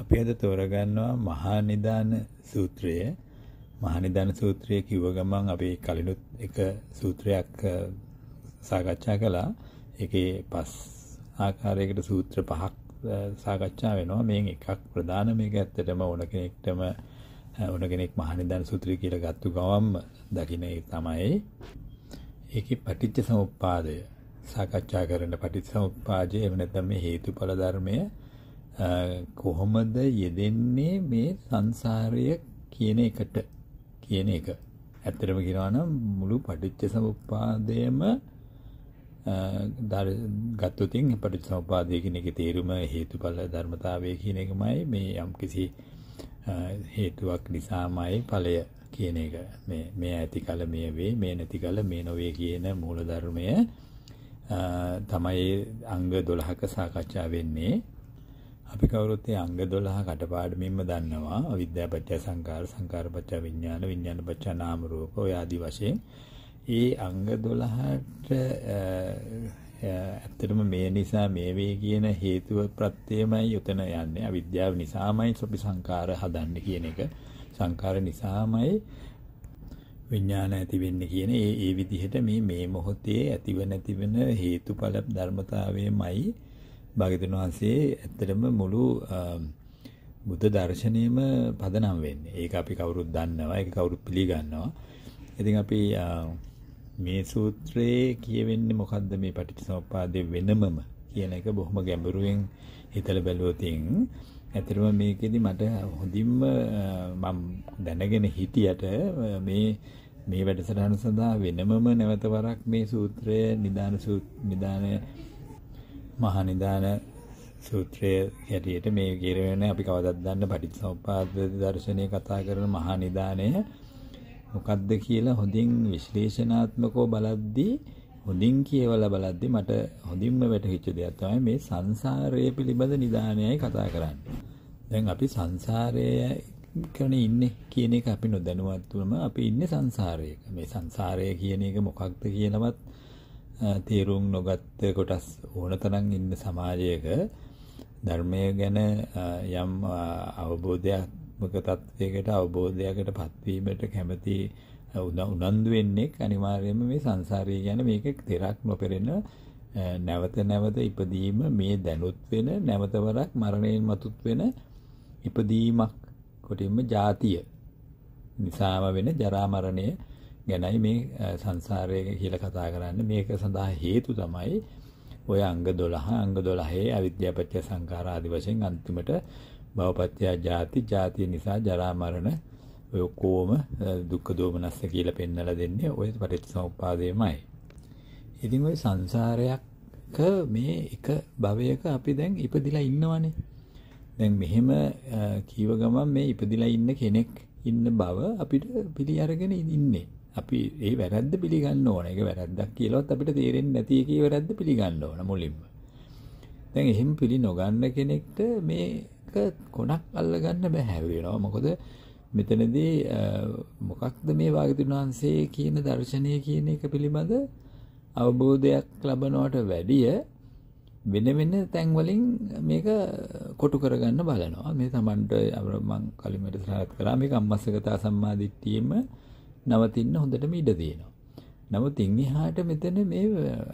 අපි අද තෝරගන්නවා මහා නිදාන සූත්‍රය. මහා නිදාන සූත්‍රය කිව්ව ගමන් අපි කලිනුත් එක සූත්‍රයක් සාකච්ඡා කළා. ඒකේ පස් ආකාරයකට සූත්‍ර පහක් සාකච්ඡා වෙනවා. මේන් එකක් ප්‍රධාන මේක ඇත්තටම ඕන කෙනෙක්ටම ඕන කෙනෙක් මහා නිදාන සූත්‍රය කියලා ගත්තු ගමන්ම දකින්නේ තමයි ඒකේ පටිච්ච සමුප්පාදය සාකච්ඡා කරන පටිච්ච සමුප්පාදය එහෙම නැත්නම් මේ හේතුඵල ධර්මය කොහොමද යෙදෙන්නේ මේ සංසාරය කියන එකට කියන එක. ඇත්තටම කියනවා නම් මුළු පටිච්ච සමුප්පාදයම ගත්තොතින් පටිච්ච සමුප්පාදය කියන එකේ තේරුම හේතුඵල ධර්මතාවය කියන එකමයි මේ යම්කිසි හේතුවක් නිසාමයි ඵලය කියන එක. මේ මේ ඇති කල මේ වේ, මේ නැති කල මේ නොවේ කියන මූල ධර්මය තමයි අංග 12ක සාකච්ඡා වෙන්නේ. අපි කවුරුත් මේ අංග 12 කටපාඩමින්ම දන්නවා අවිද්‍යාව පත්‍ය සංකාර සංකාර පත්‍ය විඥාන විඥාන පත්‍ය නාම රූප ඔය ආදි වශයෙන් ඒ අංග 12ට ඇත්තටම මේ නිසා මේ වේ කියන හේතුව ප්‍රත්‍යයමයි උතන යන්නේ අවිද්‍යාව නිසාමයි අපි සංකාර හදන්නේ කියන එක සංකාර නිසාමයි විඥාන ඇති වෙන්නේ කියන ඒ ඒ විදිහට මේ මේ මොහොතේ ඇතිව නැතිවෙන හේතුඵල ධර්මතාවයමයි භාගතුන් වහන්සේ ඇත්තටම මුළු බුද්ධ දර්ශනයම පදනම් වෙන්නේ. ඒක අපි කවුරුත් දන්නවා, ඒක කවුරුත් පිළිගන්නවා. ඉතින් අපි මේ සූත්‍රයේ කියවෙන්නේ මොකද්ද මේ පටිච්චසමුප්පාදයේ වෙනමම කියන එක බොහොම ගැඹුරුවෙන් හිතලා බැලුවොත් ඇත්තටම මේකෙදි මට හොඳින්ම මම දැනගෙන හිටියට මේ මේ වැඩසටහන සඳහා වෙනමම නැවත වරක් මේ සූත්‍රය නිදාන නිදාන මහනිදාන සූත්‍රය හැටියට මේ කියරවෙන අපි කවදත් දන්න පටිත් සවපාද දර්ශනය කතා කරන මහනිධානය මොකක්ද කියලා හොඳින් විශ්ලේෂනාත්මකෝ බලද්දී හොඳින් කියවල බලද්දි මට හොඳින්ම වැටහිච්ච දෙයක් තමයි මේ සංසාරය පිළිබඳ නිදානයයි කතා කරන්නේ. දැන් අපි සංසාරය කරන ඉන්නේ කියන එක අපි නොදැනුවත්වම අපි ඉන්නේ සංසාරයක. මේ සංසාරය කියන එක මොකක්ද කියලාවත් තේරුම් නොගත්ත කොටස් ඕන තරන් ඉන්න සමාජයක ධර්මය ගැන යම් අවබෝධයක්මක තත්ත්වයකට අවබෝධයකට පත්වීමට කැමති උනන්දු වෙන්නේ අනිවාර්යයෙන්ම මේ සංසාරය ගැන මේක තෙරක් නොපෙරෙන නැවත නැවත ඉපදීම මේ දැනුත් වෙන නැවතවරක් මරණයෙන් මතුත් වෙන ඉපදීමක් කොටින්ම ජාතිය නිසාම වෙන ජරා මරණය ගැනයි මේ සංසාරය කියලා කතා කරන්නේ. මේක සඳහා හේතු තමයි ඔය අංග 12 අංග 12 අවිද්‍යාපත්‍ය සංඛාර ආදි වශයෙන් අන්තිමට භවපත්‍ය ජාති ජාතිය නිසා ජරා මරණ ඔය ඔක්කොම දුක්ඛ දෝමනස්ස කියලා පෙන්වලා දෙන්නේ ඔය පටිච්චසමුප්පාදයමයි. ඉතින් ඔය සංසාරයක මේ එක භවයක අපි දැන් ඉපදිලා ඉන්නවනේ. දැන් මෙහෙම කීව ගමන් මේ ඉපදිලා ඉන්න කෙනෙක් ඉන්න බව අපිට පිළි අරගෙන ඉන්නේ. අපි ඒ වැරද්ද පිළිගන්න ඕන. ඒක වැරද්දක් කියලාවත් අපිට තේරෙන්නේ නැති එකේ වැරද්ද පිළිගන්න ඕන මුලින්ම. දැන් එහෙම පිළි නොගන්න කෙනෙක්ට මේක කොනක් අල්ලගන්න බෑ වෙනවා. මොකද මෙතනදී මොකක්ද මේ වාග්තුන් වහන්සේ කියන දර්ශනය කියන එක පිළිබඳ අවබෝධයක් ලබනවට වැඩිය වෙන වෙන තැන් වලින් මේක කොටු කරගන්න බලනවා. මේ Tamanට මම කලින් මෙතනත් කරා මේක අම්මස්සගතා සම්මාදිට්ඨියෙම නවතින්න හොඳටම ඉඩ තියෙනවා. නමුත් ඉන්හිහාට මෙතන මේ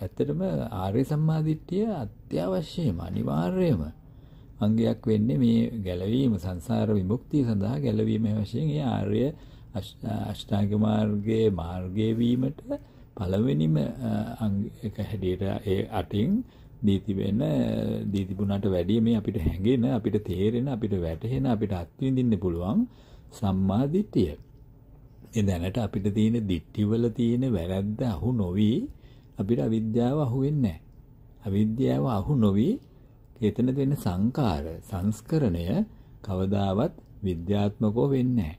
ඇත්තටම ආර්ය සම්මාදිට්ඨිය අත්‍යවශ්‍යම අනිවාර්යම අංගයක් වෙන්නේ මේ ගැලවීම සංසාර විමුක්තිය සඳහා ගැලවීම වශයෙන් ඒ ආර්ය අෂ්ටාංග මාර්ගයේ මාර්ගයේ වීමට පළවෙනිම එක හැටියට ඒ අටින් දීති වෙන දීතිබුණාට වැඩිය මේ අපිට හැඟෙන අපිට තේරෙන අපිට වැටහෙන අපිට අත්විඳින්න පුළුවන් සම්මාදිට්ඨිය ඒ දැනට අපිට තියෙන දික්ටිවල තියෙන වැරද්ද අහු නොවි අපිට අවිද්‍යාව අහු වෙන්නේ අවිද්‍යාව අහු නොවි එතන දෙන සංකාර සංස්කරණය කවදාවත් විද්‍යාත්මකව වෙන්නේ නැහැ.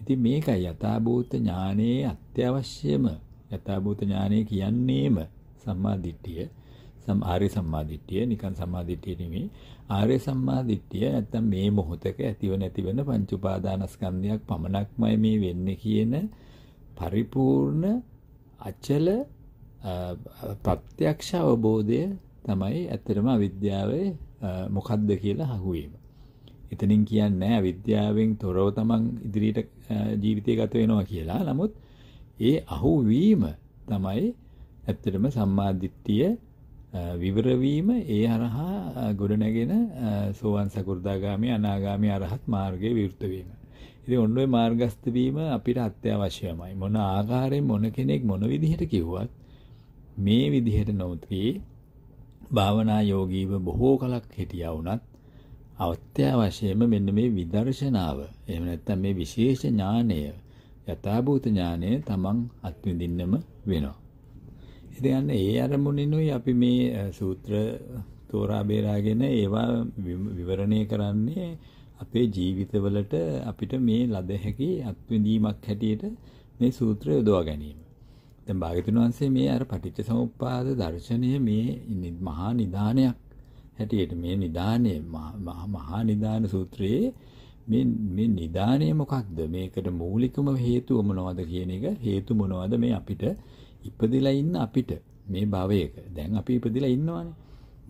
ඉතින් මේකයි යථාභූත ඥානයේ අත්‍යවශ්‍යම යථාභූත ඥානය කියන්නේම සම්මා දිට්ඨිය. සම් ආර්ය සම්මා දිට්ඨිය නිකන් සම්මා දිට්ඨිය නෙමෙයි ආර්ය සම්මා දිට්ඨිය නැත්තම් මේ මොහොතක ඇතිව නැතිවෙන පංච උපාදානස්කන්ධයක් පමණක්මයි මේ වෙන්නේ කියන පරිපූර්ණ අචල ප්‍රත්‍යක්ෂ අවබෝධය තමයි ඇත්තටම අවිද්‍යාවේ මොකද්ද කියලා අහුවීම. එතනින් කියන්නේ අවිද්‍යාවෙන් තොරව තමන් ඉදිරියට ජීවිතය ගත වෙනවා කියලා. නමුත් ඒ අහුවීම තමයි ඇත්තටම සම්මාදිට්ඨිය විවරවීම ඒ අරහා ගොඩනැගෙන සෝවන් සකෘදාගාමි අනාගාමි අරහත් මාර්ගයේ විවෘතවීම. ඉතින් ඔන්න ඔය මාර්ගස්ත වීම අපිට අත්‍යවශ්‍යමයි. මොන ආකාරයෙන් මොන කෙනෙක් මොන විදිහට කිව්වත් මේ විදිහට නොතී භාවනා යෝගීව බොහෝ කලක් හිටියා වුණත් අත්‍යවශ්‍යම මෙන්න මේ විදර්ශනාව එහෙම නැත්නම් මේ විශේෂ ඥානය යථාභූත ඥානය තමන් අත්විඳින්නම වෙනවා. යන්න ඒ අරමුණිනුයි අපි මේ සූත්‍ර තෝරා බේරාගෙන ඒවා විවරණය කරන්නේ අපේ ජීවිතවලට අපිට මේ ලද හැකි අත්විඳීමක් හැටියට මේ සූත්‍රය යොදවා ගැනීම. දැන් භාග්‍යතුන් වහන්සේ මේ අර පටිච්ච සමුප්පාද දර්ශනය මේ මහා නිදානයක් හැටියට මේ නිදානය මහා නිදාන සූත්‍රයේ මේ මේ නිදානය මොකක්ද මේකට මූලිකම හේතුව මොනවද කියන එක හේතු මොනවද මේ අපිට ඉපදිලා ඉන්න අපිට මේ භවයක දැන් අපි ඉපදිලා ඉන්නවානේ.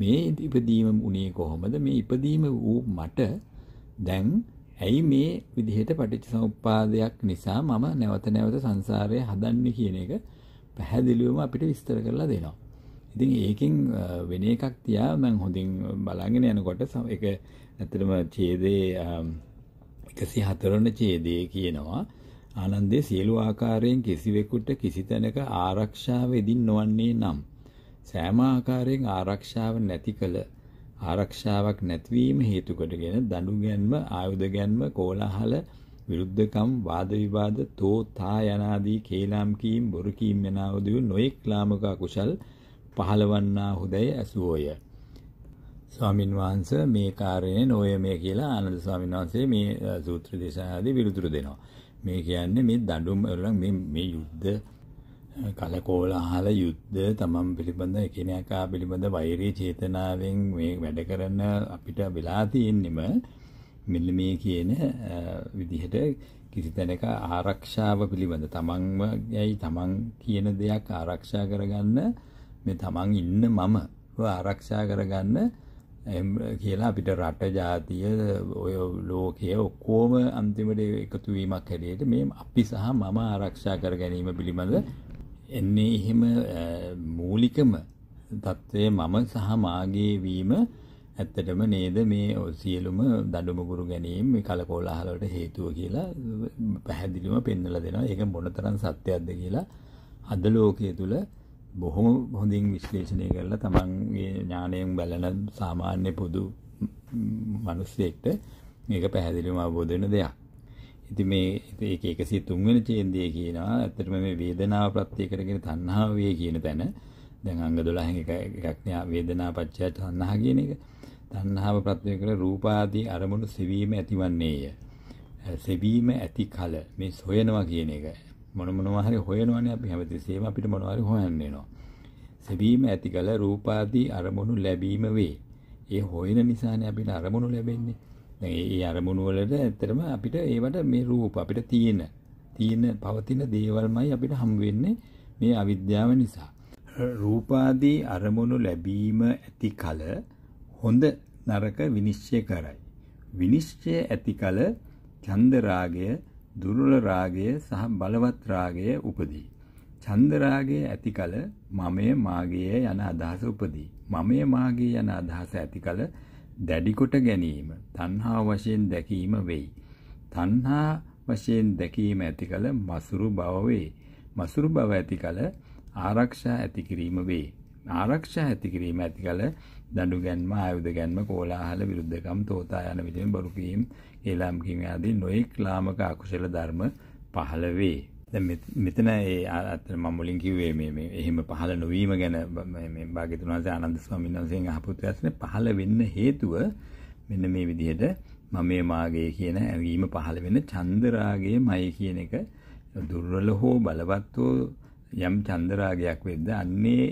මේ ඉපදීම උනේ කොහොමද? මේ ඉපදීම වූ මට දැන් ඇයි මේ විදිහට පටිච්චසමුප්පාදයක් නිසා මම නැවත නැවත සංසාරය හදන්නේ කියන එක පැහැදිලිවම අපිට විස්තර කරලා දෙනවා. ඉතින් ඒකෙන් වෙන එකක් තියා මම හොඳින් බලගෙන යනකොට ඒක ඇත්තටම ඡේදයේ 104 වන ඡේදයේ කියනවා ආනන්දේ සියලු ආකාරයෙන් කිසිවෙකුට කිසි තැනක ආරක්ෂාව එදින් නොවන්නේ නම් සෑම ආකාරයෙන් ආරක්ෂාව නැති කල ආරක්ෂාවක් නැතිවීම හේතු කොටගෙන දඬු ගැන්ම ආයුධ ගැන්ම කෝලාහල විරුද්ධකම් වාද විවාද තෝ තා යනාදී කේලම් කීම් බොරු කීම් යනාදී නොඑක් ලාමක කුසල් පහලවන්නා හොදය ඇසුවෝය ස්වාමින් වහන්සේ මේ කාර්යයේ නොයමය කියලා ආනන්ද ස්වාමින් වහන්සේ මේ සූත්‍ර දේශනාදී විරුතුරු දෙනවා මේ කියන්නේ මේ දඩුම් එරලන් මේ යුද්ධ කලකෝල අහල යුද්ධ තමම් පිළිබඳ එකනකා පිළිබඳ වෛරී චේතනාවෙන් මේ වැඩ කරන්න අපිට වෙලාතියෙන්නෙම මෙල්ල මේ කියන විදිහට කිසි තැනක ආරක්ෂාව පිළිබඳ තමන්ම යැයි තමන් කියන දෙයක් ආරක්ෂා කරගන්න මේ තමන් ඉන්න මම ආරක්ෂා කරගන්න කියලා අපිට රට ජාතිය ඔය ලෝකය ඔක්කෝම අන්තිමට එකතුවීමක් හැඩියට මේ අපි සහ මම ආරක්ෂා කර ගැනීම පිළිබඳ එන්නේ එහෙම මූලිකම තත්ත්වය මම සහ මාගේ වීම ඇත්තටම නේද මේ සියලුම දඩුමුගුරු ගැනීම කලකෝලාහලට හේතුව කියලා පැහැදිලිම පෙන්නල දෙනවා ඒක මොනතරම් සත්‍යයක්ද කියලා අද ලෝකයේ තුළ බොහොම හොඳින් විශ්ලේෂණය කරලා තමන්ගේ ඥාණයෙන් බලන සාමාන්‍ය පොදු මිනිස්සෙක්ට මේක පැහැදිලිවම අවබෝධ වෙන දෙයක්. ඉතින් මේ ඒක 103 වෙනි ඡේදයේ කියනවා ඇත්තටම මේ වේදනාව ප්‍රත්‍ය කරගෙන තණ්හාව වේ කියන තැන දැන් අංග 12න් එක එකක් න්‍යා වේදනා පත්‍ය තණ්හා කියන එක තණ්හාව ප්‍රත්‍ය කර රූපාදී අරමුණු සෙවීම ඇතිවන්නේය. සෙවීම ඇති කල මේ සොයනවා කියන එක මොන මොනවා හරි හොයනවනේ අපි හැමතිස්සෙම අපිට මොනවා හරි හොයන්න එනවා. සැබීම ඇති කල රූපාදී අරමුණු ලැබීම වේ. ඒ හොයන නිසානේ අපිට අරමුණු ලැබෙන්නේ. දැන් ඒ අරමුණු වලට ඇත්තටම අපිට ඒවට මේ රූප අපිට තියෙන තියෙන පවතින දේවල්මයි අපිට හම් වෙන්නේ මේ අවිද්‍යාව නිසා. රූපාදී අරමුණු ලැබීම ඇති කල හොඳ නරක විනිශ්චය කරයි. විනිශ්චය ඇති කල චන්ද රාගය දුර්වල රාගය සහ බලවත් රාගය උපදී. ඡන්ද රාගය ඇතිකල මමය මාගේය යන අදහස උපදී. මමය මාගේ යන අදහස ඇතිකල දැඩි කොට ගැනීම තණ්හා වශයෙන් දැකීම වෙයි. තණ්හා වශයෙන් දැකීම ඇතිකල මසුරු බව වේ. මසුරු බව ඇතිකල ආරක්ෂා ඇති කිරීම වේ. ආරක්ෂා ඇති කිරීම ඇතිකල දඩු ගැන්ම ආයුධ ගැන්ම කෝලාහල විරුද්ධකම් තෝතා යන විදිෙන් බරුකීම් ඒලාම් කිමයාදී නොයෙක් ලාමක අකුශල ධර්ම පහළ වේ. මෙතන ඒ අත මමුලින් කිවේ මේ එහෙම පහළ නොවීම ගැන භාගතුනාසේ අනන්ද ස්වාමින් වන්සෙන් හපුත්වයක්න පහළ වෙන්න හේතුව මෙන්න මේ විදිහට මම මාගේ කියන ඇවීම පහළ වෙන චන්දරාගේ මයි කියන එක දුර්වල හෝ බලවත්වෝ යම් චන්දරාගයක් වෙද්ද අන්නේ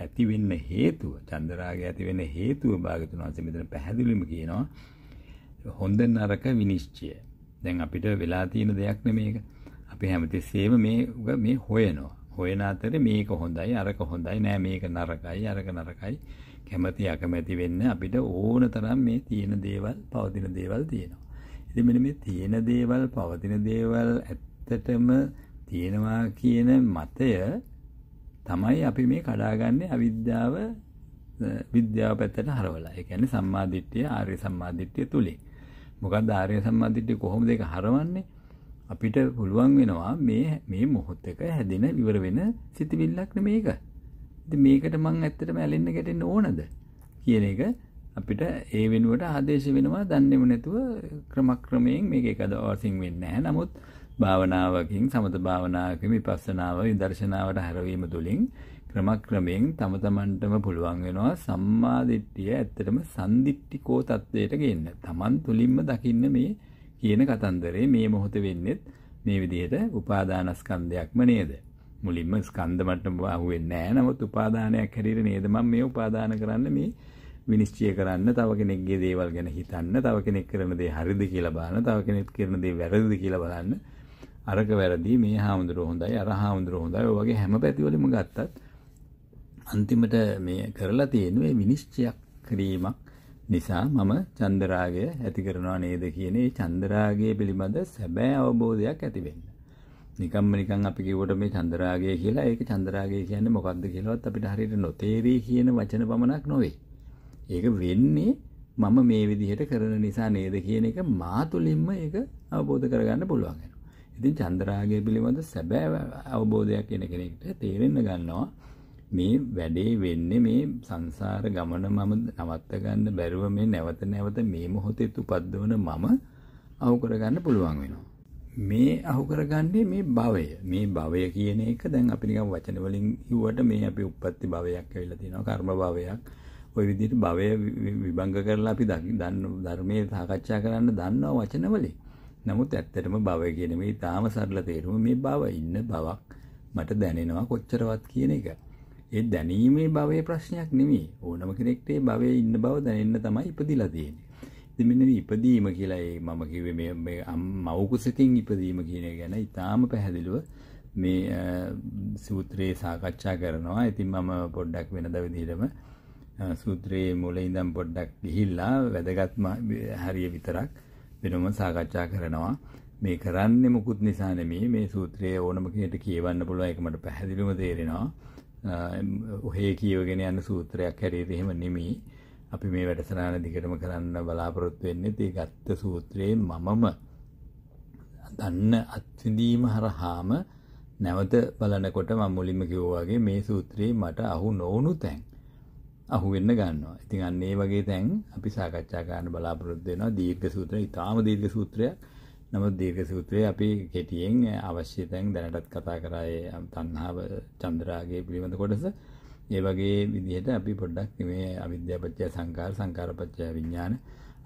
ඇතිවෙන්න හේතුව චන්දරාගය ඇතිවෙන හේතුව භාගතුන් වහන්සේ මෙතන පැහැදිලිවම කියනවා හොඳ නරක විනිශ්චය. දැන් අපිට වෙලා තියෙන දෙයක් නෙමේක. අපි හැමතිස්සෙම මේ මේ හොයනවා. හොයන අතරේ මේක හොඳයි අරක හොඳයි නෑ මේක නරකයි අරක නරකයි කැමැති අකමැති වෙන්න අපිට ඕන තරම් මේ තියෙන දේවල් පවතින දේවල් තියෙනවා. ඉතින් මෙන්න මේ තියෙන දේවල් පවතින දේවල් ඇත්තටම තියෙනවා කියන මතය තමයි අපි මේ කඩාගන්නේ අවිද්‍යාව විද්‍යාව පැත්තට හරවලා. ඒ කියන්නේ සම්මාදිට්ඨිය ආර්ය සම්මාදිට්ඨිය තුලින්. මොකද ආර්ය සම්මාදිට්ඨිය කොහොමද ඒක හරවන්නේ? අපිට පුළුවන් වෙනවා මේ මේ මොහොත එක හැදෙන ඉවර වෙන සිතිවිල්ලක් නෙමේ ඒක. ඉතින් මේකට මං ඇත්තටම ඇලෙන්න ගැටෙන්න ඕනද කියන එක අපිට ඒ වෙනුවට ආදේශ වෙනවා දන්නේම නැතුව ක්‍රමක්‍රමයෙන් මේක එක දවසින් වෙන්නේ නැහැ. නමුත් භාවනාවකින් සමත භාවනාවකින් විපස්සනාව විදර්ශනාවට හැරවීම තුළින් ක්‍රමක්‍රමයෙන් තම තමන්ටම පුළුවන් වෙනවා සම්මා දිට්ඨිය ඇත්තටම සම්දිට්ඨිකෝ தത്വයට ගේන්න. තමන් තුලින්ම දකින්න මේ කියන කතන්දරේ මේ මොහොතේ වෙන්නේත් මේ විදිහට උපාදානස්කන්ධයක්ම නේද? මුලින්ම ස්කන්ධ මට්ටම අහුවෙන්නේ නැහැ. නමුත් උපාදානයක් හැටියට නේද මම මේ උපාදාන කරන්න මේ විනිශ්චය කරන්න තව කෙනෙක්ගේ දේවල් ගැන හිතන්න තව කෙනෙක් කරන දේ හරිද කියලා බලන්න තව කෙනෙක් කරන දේ වැරදිද කියලා බලන්න අරක වැරදි මේ හාමුදුරුව හොඳයි අර හාමුදුරුව හොඳයි ඔය වගේ හැම පැතිවලම ගත්තත් අන්තිමට මේ කරලා තියෙන මේ විනිශ්චයක් කිරීමක් නිසා මම චන්දරාගය ඇති කරනවා නේද කියන ඒ චන්දරාගය පිළිබඳ සැබෑ අවබෝධයක් ඇති වෙන්න. නිකම්ම නිකන් අපි කිව්වට මේ චන්දරාගය කියලා ඒක චන්දරාගය කියන්නේ මොකක්ද කියලාවත් අපිට හරියට නොතේරී කියන වචන පමණක් නොවේ. ඒක වෙන්නේ මම මේ විදිහට කරන නිසා නේද කියන එක මා තුළින්ම ඒක අවබෝධ කරගන්න පුළුවන්. ඉතින් චන්දරාගය පිළිබඳ සැබෑ අවබෝධයක් එන කෙනෙක්ට තේරෙන්න ගන්නවා මේ වැඩේ වෙන්නේ මේ සංසාර ගමන මම නවත්ත ගන්න බැරුව මේ නැවත නැවත මේ මොහොතේ උපද්දවන මම අහු කරගන්න පුළුවන් වෙනවා. මේ අහු කරගන්නේ මේ භවය. මේ භවය කියන එක දැන් අපි නිකන් වචන වලින් කිව්වට මේ අපි උප්පත්ති භවයක් ඇවිල්ලා තියෙනවා කර්ම භවයක්. ওই විදිහට භවය විභංග කරලා අපි දන්න ධර්මයේ සාකච්ඡා කරන්න දන්නවා වචන වලින්. නමුත් ඇත්තටම භවය කියන මේ ඊටාම සරල තේරුම මේ භව ඉන්න බවක් මට දැනෙනවා කොච්චරවත් කියන එක. ඒ දැනීමේ භවයේ ප්‍රශ්නයක් නෙමෙයි. ඕනම කෙනෙක්ට ඒ භවයේ ඉන්න බව දැනෙන්න තමයි ඉපදිලා තියෙන්නේ. ඉතින් මෙන්න මේ ඉපදීම කියලා ඒ මම කිව්වේ මේ මේ මව් කුසිතින් ඉපදීම කියන එක ගැන ඊටාම පැහැදිලිව මේ සූත්‍රයේ සාකච්ඡා කරනවා. ඉතින් මම පොඩ්ඩක් වෙනද විදිහටම සූත්‍රයේ මුලින්දම් පොඩ්ඩක් ගිහිල්ලා වැදගත්ම හරිය විතරක් වෙනම සාකච්ඡා කරනවා. මේ කරන්නේ මුකුත් නිසා නෙමෙයි මේ සූත්‍රයේ ඕනම කෙනෙක්ට කියවන්න පුළුවන් ඒක මට පැහැදිලිවම තේරෙනවා. ඔහේ කියවගෙන යන සූත්‍රයක් හැටියට එහෙම නෙමෙයි. අපි මේ වැඩසටහන දිගටම කරන්න බලාපොරොත්තු වෙන්නේ ඒ ගත්ත සූත්‍රයේ මමම දන්න අත්විඳීම හරහාම නැවත බලනකොට මම මුලින්ම කිව්වා වගේ මේ සූත්‍රේ මට අහු නොවුණු තැන් අහුවෙන්න ගන්නවා. ඉතින් අන්න ඒ වගේ තැන් අපි සාකච්ඡා කරන්න බලාපොරොත්තු වෙනවා. දීර්ඝ සූත්‍රය ඊටාම දීර්ඝ සූත්‍රයක්. නමුත් දීර්ඝ සූත්‍රයේ අපි කෙටියෙන් අවශ්‍ය තැන් දැනටත් කතා කරා ඒ තණ්හාව චන්ද්‍රාගයේ පිළිබඳ කොටස. ඒ වගේ විදිහට අපි පොඩ්ඩක් මේ අවිද්‍යාපත්‍ය සංකාර සංකාරපත්‍ය විඥාන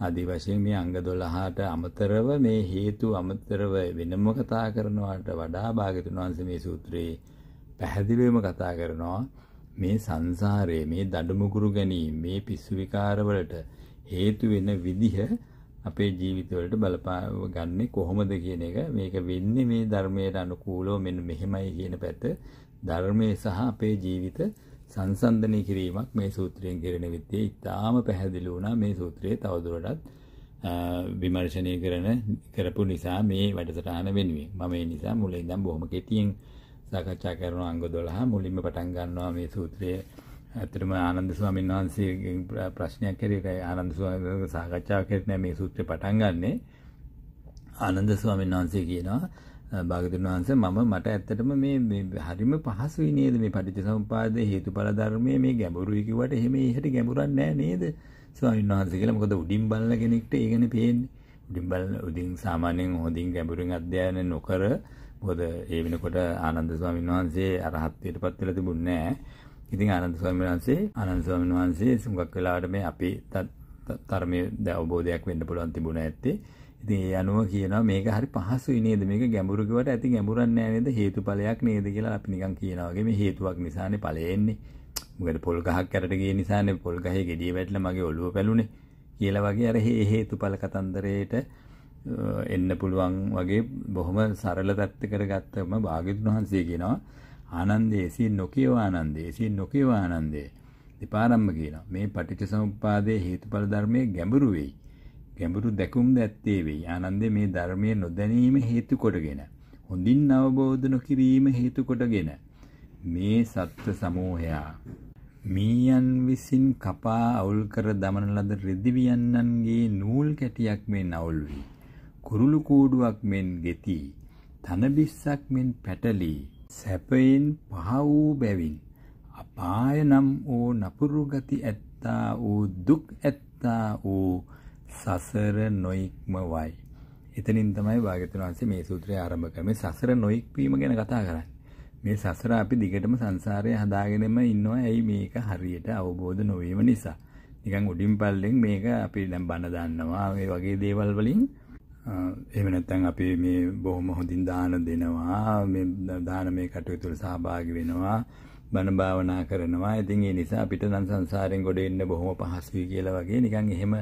ආදී වශයෙන් මේ අංග 12ට අමතරව මේ හේතු අමතරව වෙනම කතා කරනවාට වඩා භාග්‍යතුන් වහන්සේ මේ සූත්‍රයේ පැහැදිලිවම කතා කරනවා මේ සංසාරයේ මේ දඩමුගුරු ගැනීම මේ පිස්සු විකාරවලට හේතු වෙන විදිහ අපේ ජීවිතවලට බලපා ගන්නේ කොහොමද කියන එක මේක වෙන්නේ මේ ධර්මයට අනුකූලව මෙන්න මෙහෙමයි කියන පැත්ත ධර්මයේ සහ අපේ ජීවිත සංසන්දනය කිරීමක් මේ සූත්‍රයෙන් කෙරෙන විත්තේ ඉතාම පැහැදිලි වුණා මේ සූත්‍රයේ තවදුරටත් විමර්ශනය කරන කරපු නිසා මේ වැඩසටහන වෙනුවෙන් මම ඒ නිසා මුලින්දම් බොහොම කෙටියෙන් සාකච්ඡා කරන අංග 12 මුලින්ම පටන් ගන්නවා මේ සූත්‍රය. ඇත්තටම ආනන්ද ස්වාමීන් වහන්සේ ප්‍රශ්නයක් කරේ ආනන්ද ස්වාමීන් සාකච්ඡා කරන මේ සූත්‍රය පටන් ගන්නෙ ආනන්ද ස්වාමීන් වහන්සේ කියනවා භාගතුන් වහන්සේ මම මට ඇත්තටම මේ හරිම පහසුයි නේද මේ පටිච්චසමුපාද හේතුඵල ධර්මයේ මේ ගැඹුරුයි කිව්වට එහෙම එහෙට ගැඹුරක් නෑ නේද ස්වාමීන් වහන්සේ කියලා මොකද උඩින් බලන කෙනෙක්ට ඒකනේ පේන්නේ උඩින් බලන උඩින් සාමාන්‍යයෙන් හොඳින් ගැඹුරින් අධ්‍යයනය නොකර මොකද ඒ වෙනකොට ආනන්ද ස්වාමීන් වහන්සේ අරහත්ත්වයට පත් වෙලා තිබුණේ නැහැ. ඉතින් ආනන්ද ස්වාමීන් වහන්සේ ආනන්ද ස්වාමීන් වහන්සේ සුඟක් වෙලාවට මේ අපි ධර්මයේ අවබෝධයක් වෙන්න පුළුවන් තිබුණ ඇත්තේ. ඉතින් ඒ අනුව කියනවා මේක හරි පහසුයි නේද මේක ගැඹුරු කිව්වට ඇති ගැඹුරක් නෑ නේද හේතුඵලයක් නේද කියලා අපි නිකන් කියනවා වගේ මේ හේතුවක් නිසානේ ඵලය එන්නේ. මොකද පොල් ගහක් කැරට ගිය නිසානේ පොල් ගහේ gediye වැටලා මගේ ඔළුව පැලුනේ කියලා වගේ අර හේ හේතුඵල කතන්දරේට එන්න පුළුවන් වගේ බොහොම සරල පැත්තකට ගත්තම භාග්‍යතුන් වහන්සේ කියනවා ආනන්දේ සින් නොකියව ආනන්දේ සින් නොකියව ආනන්දේ දෙපාරම්ම කියනවා මේ පටිච්චසමුප්පාදයේ හේතුඵල ධර්මයේ ගැඹුරු වෙයි ගැඹුරු දැකුම් දැත්තේ වෙයි ආනන්දේ මේ ධර්මයේ නොදැනීම හේතු කොටගෙන හොඳින් අවබෝධ නොකිරීම හේතු කොටගෙන මේ සත්ත්ව සමූහයා මීයන් විසින් කපා අවුල් කර දමන ලද රිදිවියන්නන්ගේ නූල් කැටියක් මේ නවුල් වෙයි කුරුළු කූඩුවක් මෙන් ගෙති තනබිස්සක් මෙන් පැටලි සැපයෙන් පහ වූ බැවින් අපාය නම් ඕ නපුරු ගති ඇත්තා වූ දුක් ඇත්තා වූ සසර නොයික්මවයි එතනින් තමයි භාග්‍යතුන් වහන්සේ මේ සූත්‍රය ආරම්භ කරන්නේ සසර නොයික්වීම ගැන කතා කරන්නේ මේ සසර අපි දිගටම සංසාරය හදාගෙනම ඉන්නවා ඇයි මේක හරියට අවබෝධ නොවීම නිසා. නිකන් උඩින් පල්ලෙන් මේක අපි දැන් බන දන්නවා මේ වගේ දේවල් වලින් එහෙම නැත්නම් අපි මේ බොහොම හොඳින් දාන දෙනවා මේ දානමය කටයුතු වල සහභාගී වෙනවා බණ භාවනා කරනවා. ඉතින් ඒ නිසා අපිට නම් සංසාරයෙන් ගොඩ එන්න බොහොම පහසුයි කියලා වගේ නිකන් එහෙම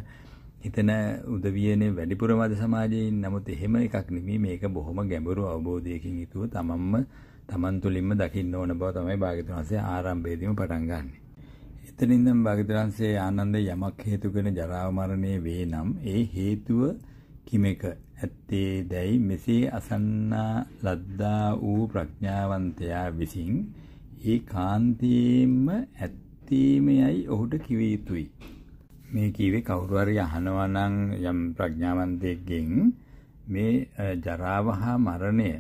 හිතන උදවියනේ වැඩිපුරම අද සමාජයේ නමුත් එහෙම එකක් නෙමෙයි මේක බොහොම ගැඹුරු අවබෝධයකින් යුතුව තමන්ම තමන් තුළින්ම දකින්න ඕන බව තමයි භාග්‍යතුන් වහන්සේ ආරම්භයේදීම පටන් ගන්නෙ. එතනින්නම් භාග්‍යතුන් වහන්සේ ආනන්ද යමක් හේතු කරන ජරා මරණය වේ නම් ඒ හේතුව කිමෙක ඇත්තේ දැයි මෙසේ අසන්නා ලද්දා වූ ප්‍රඥාවන්තයා විසින් ඒ කාන්තියෙන්ම ඇත්තීමයයි ඔහුට කිව යුතුයි. මේ කීවේ කවුරු හරි අහනවා නම් යම් ප්‍රඥාවන්තයෙක්ගෙන් මේ ජරාව හා මරණය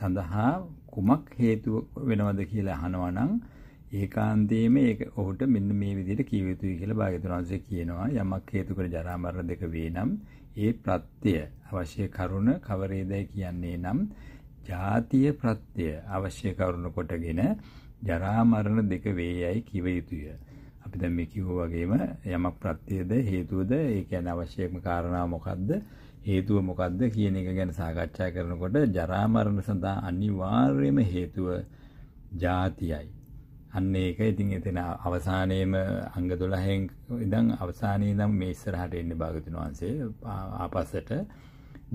සඳහා කුමක් හේතුව වෙනවද කියලා අහනවා නම් ඒකාන්තයේම ඒක ඔහුට මෙන්න මේ විදිහට කිව යුතුයි කියලා භාග්‍යතුන් වහන්සේ කියනවා යමක් හේතු කර ජරා මරණ දෙක වේ නම් ඒ ප්‍රත්‍ය අවශ්‍ය කරුණ කවරේදයි කියන්නේ නම් ජාතිය ප්‍රත්‍ය අවශ්‍ය කරුණ කොටගෙන ජරා මරණ දෙක වේයයි කිව යුතුය. අපි දැන් මේ කිව්වා වගේම යමක් ප්‍රත්‍යද හේතුවද ඒ කියන්නේ අවශ්‍යම කාරණා මොකද්ද? හේතුව මොකද්ද කියන එක ගැන සාකච්ඡා කරනකොට ජරා මරණ සඳහා අනිවාර්යම හේතුව ජාතියයි. අන්න ඒක ඉතින් එතන අවසානයේම අංග 12න් ඉඳන් අවසානයේ නම් මේ ඉස්සරහට එන්නේ භාගතුන් වහන්සේ ආපස්සට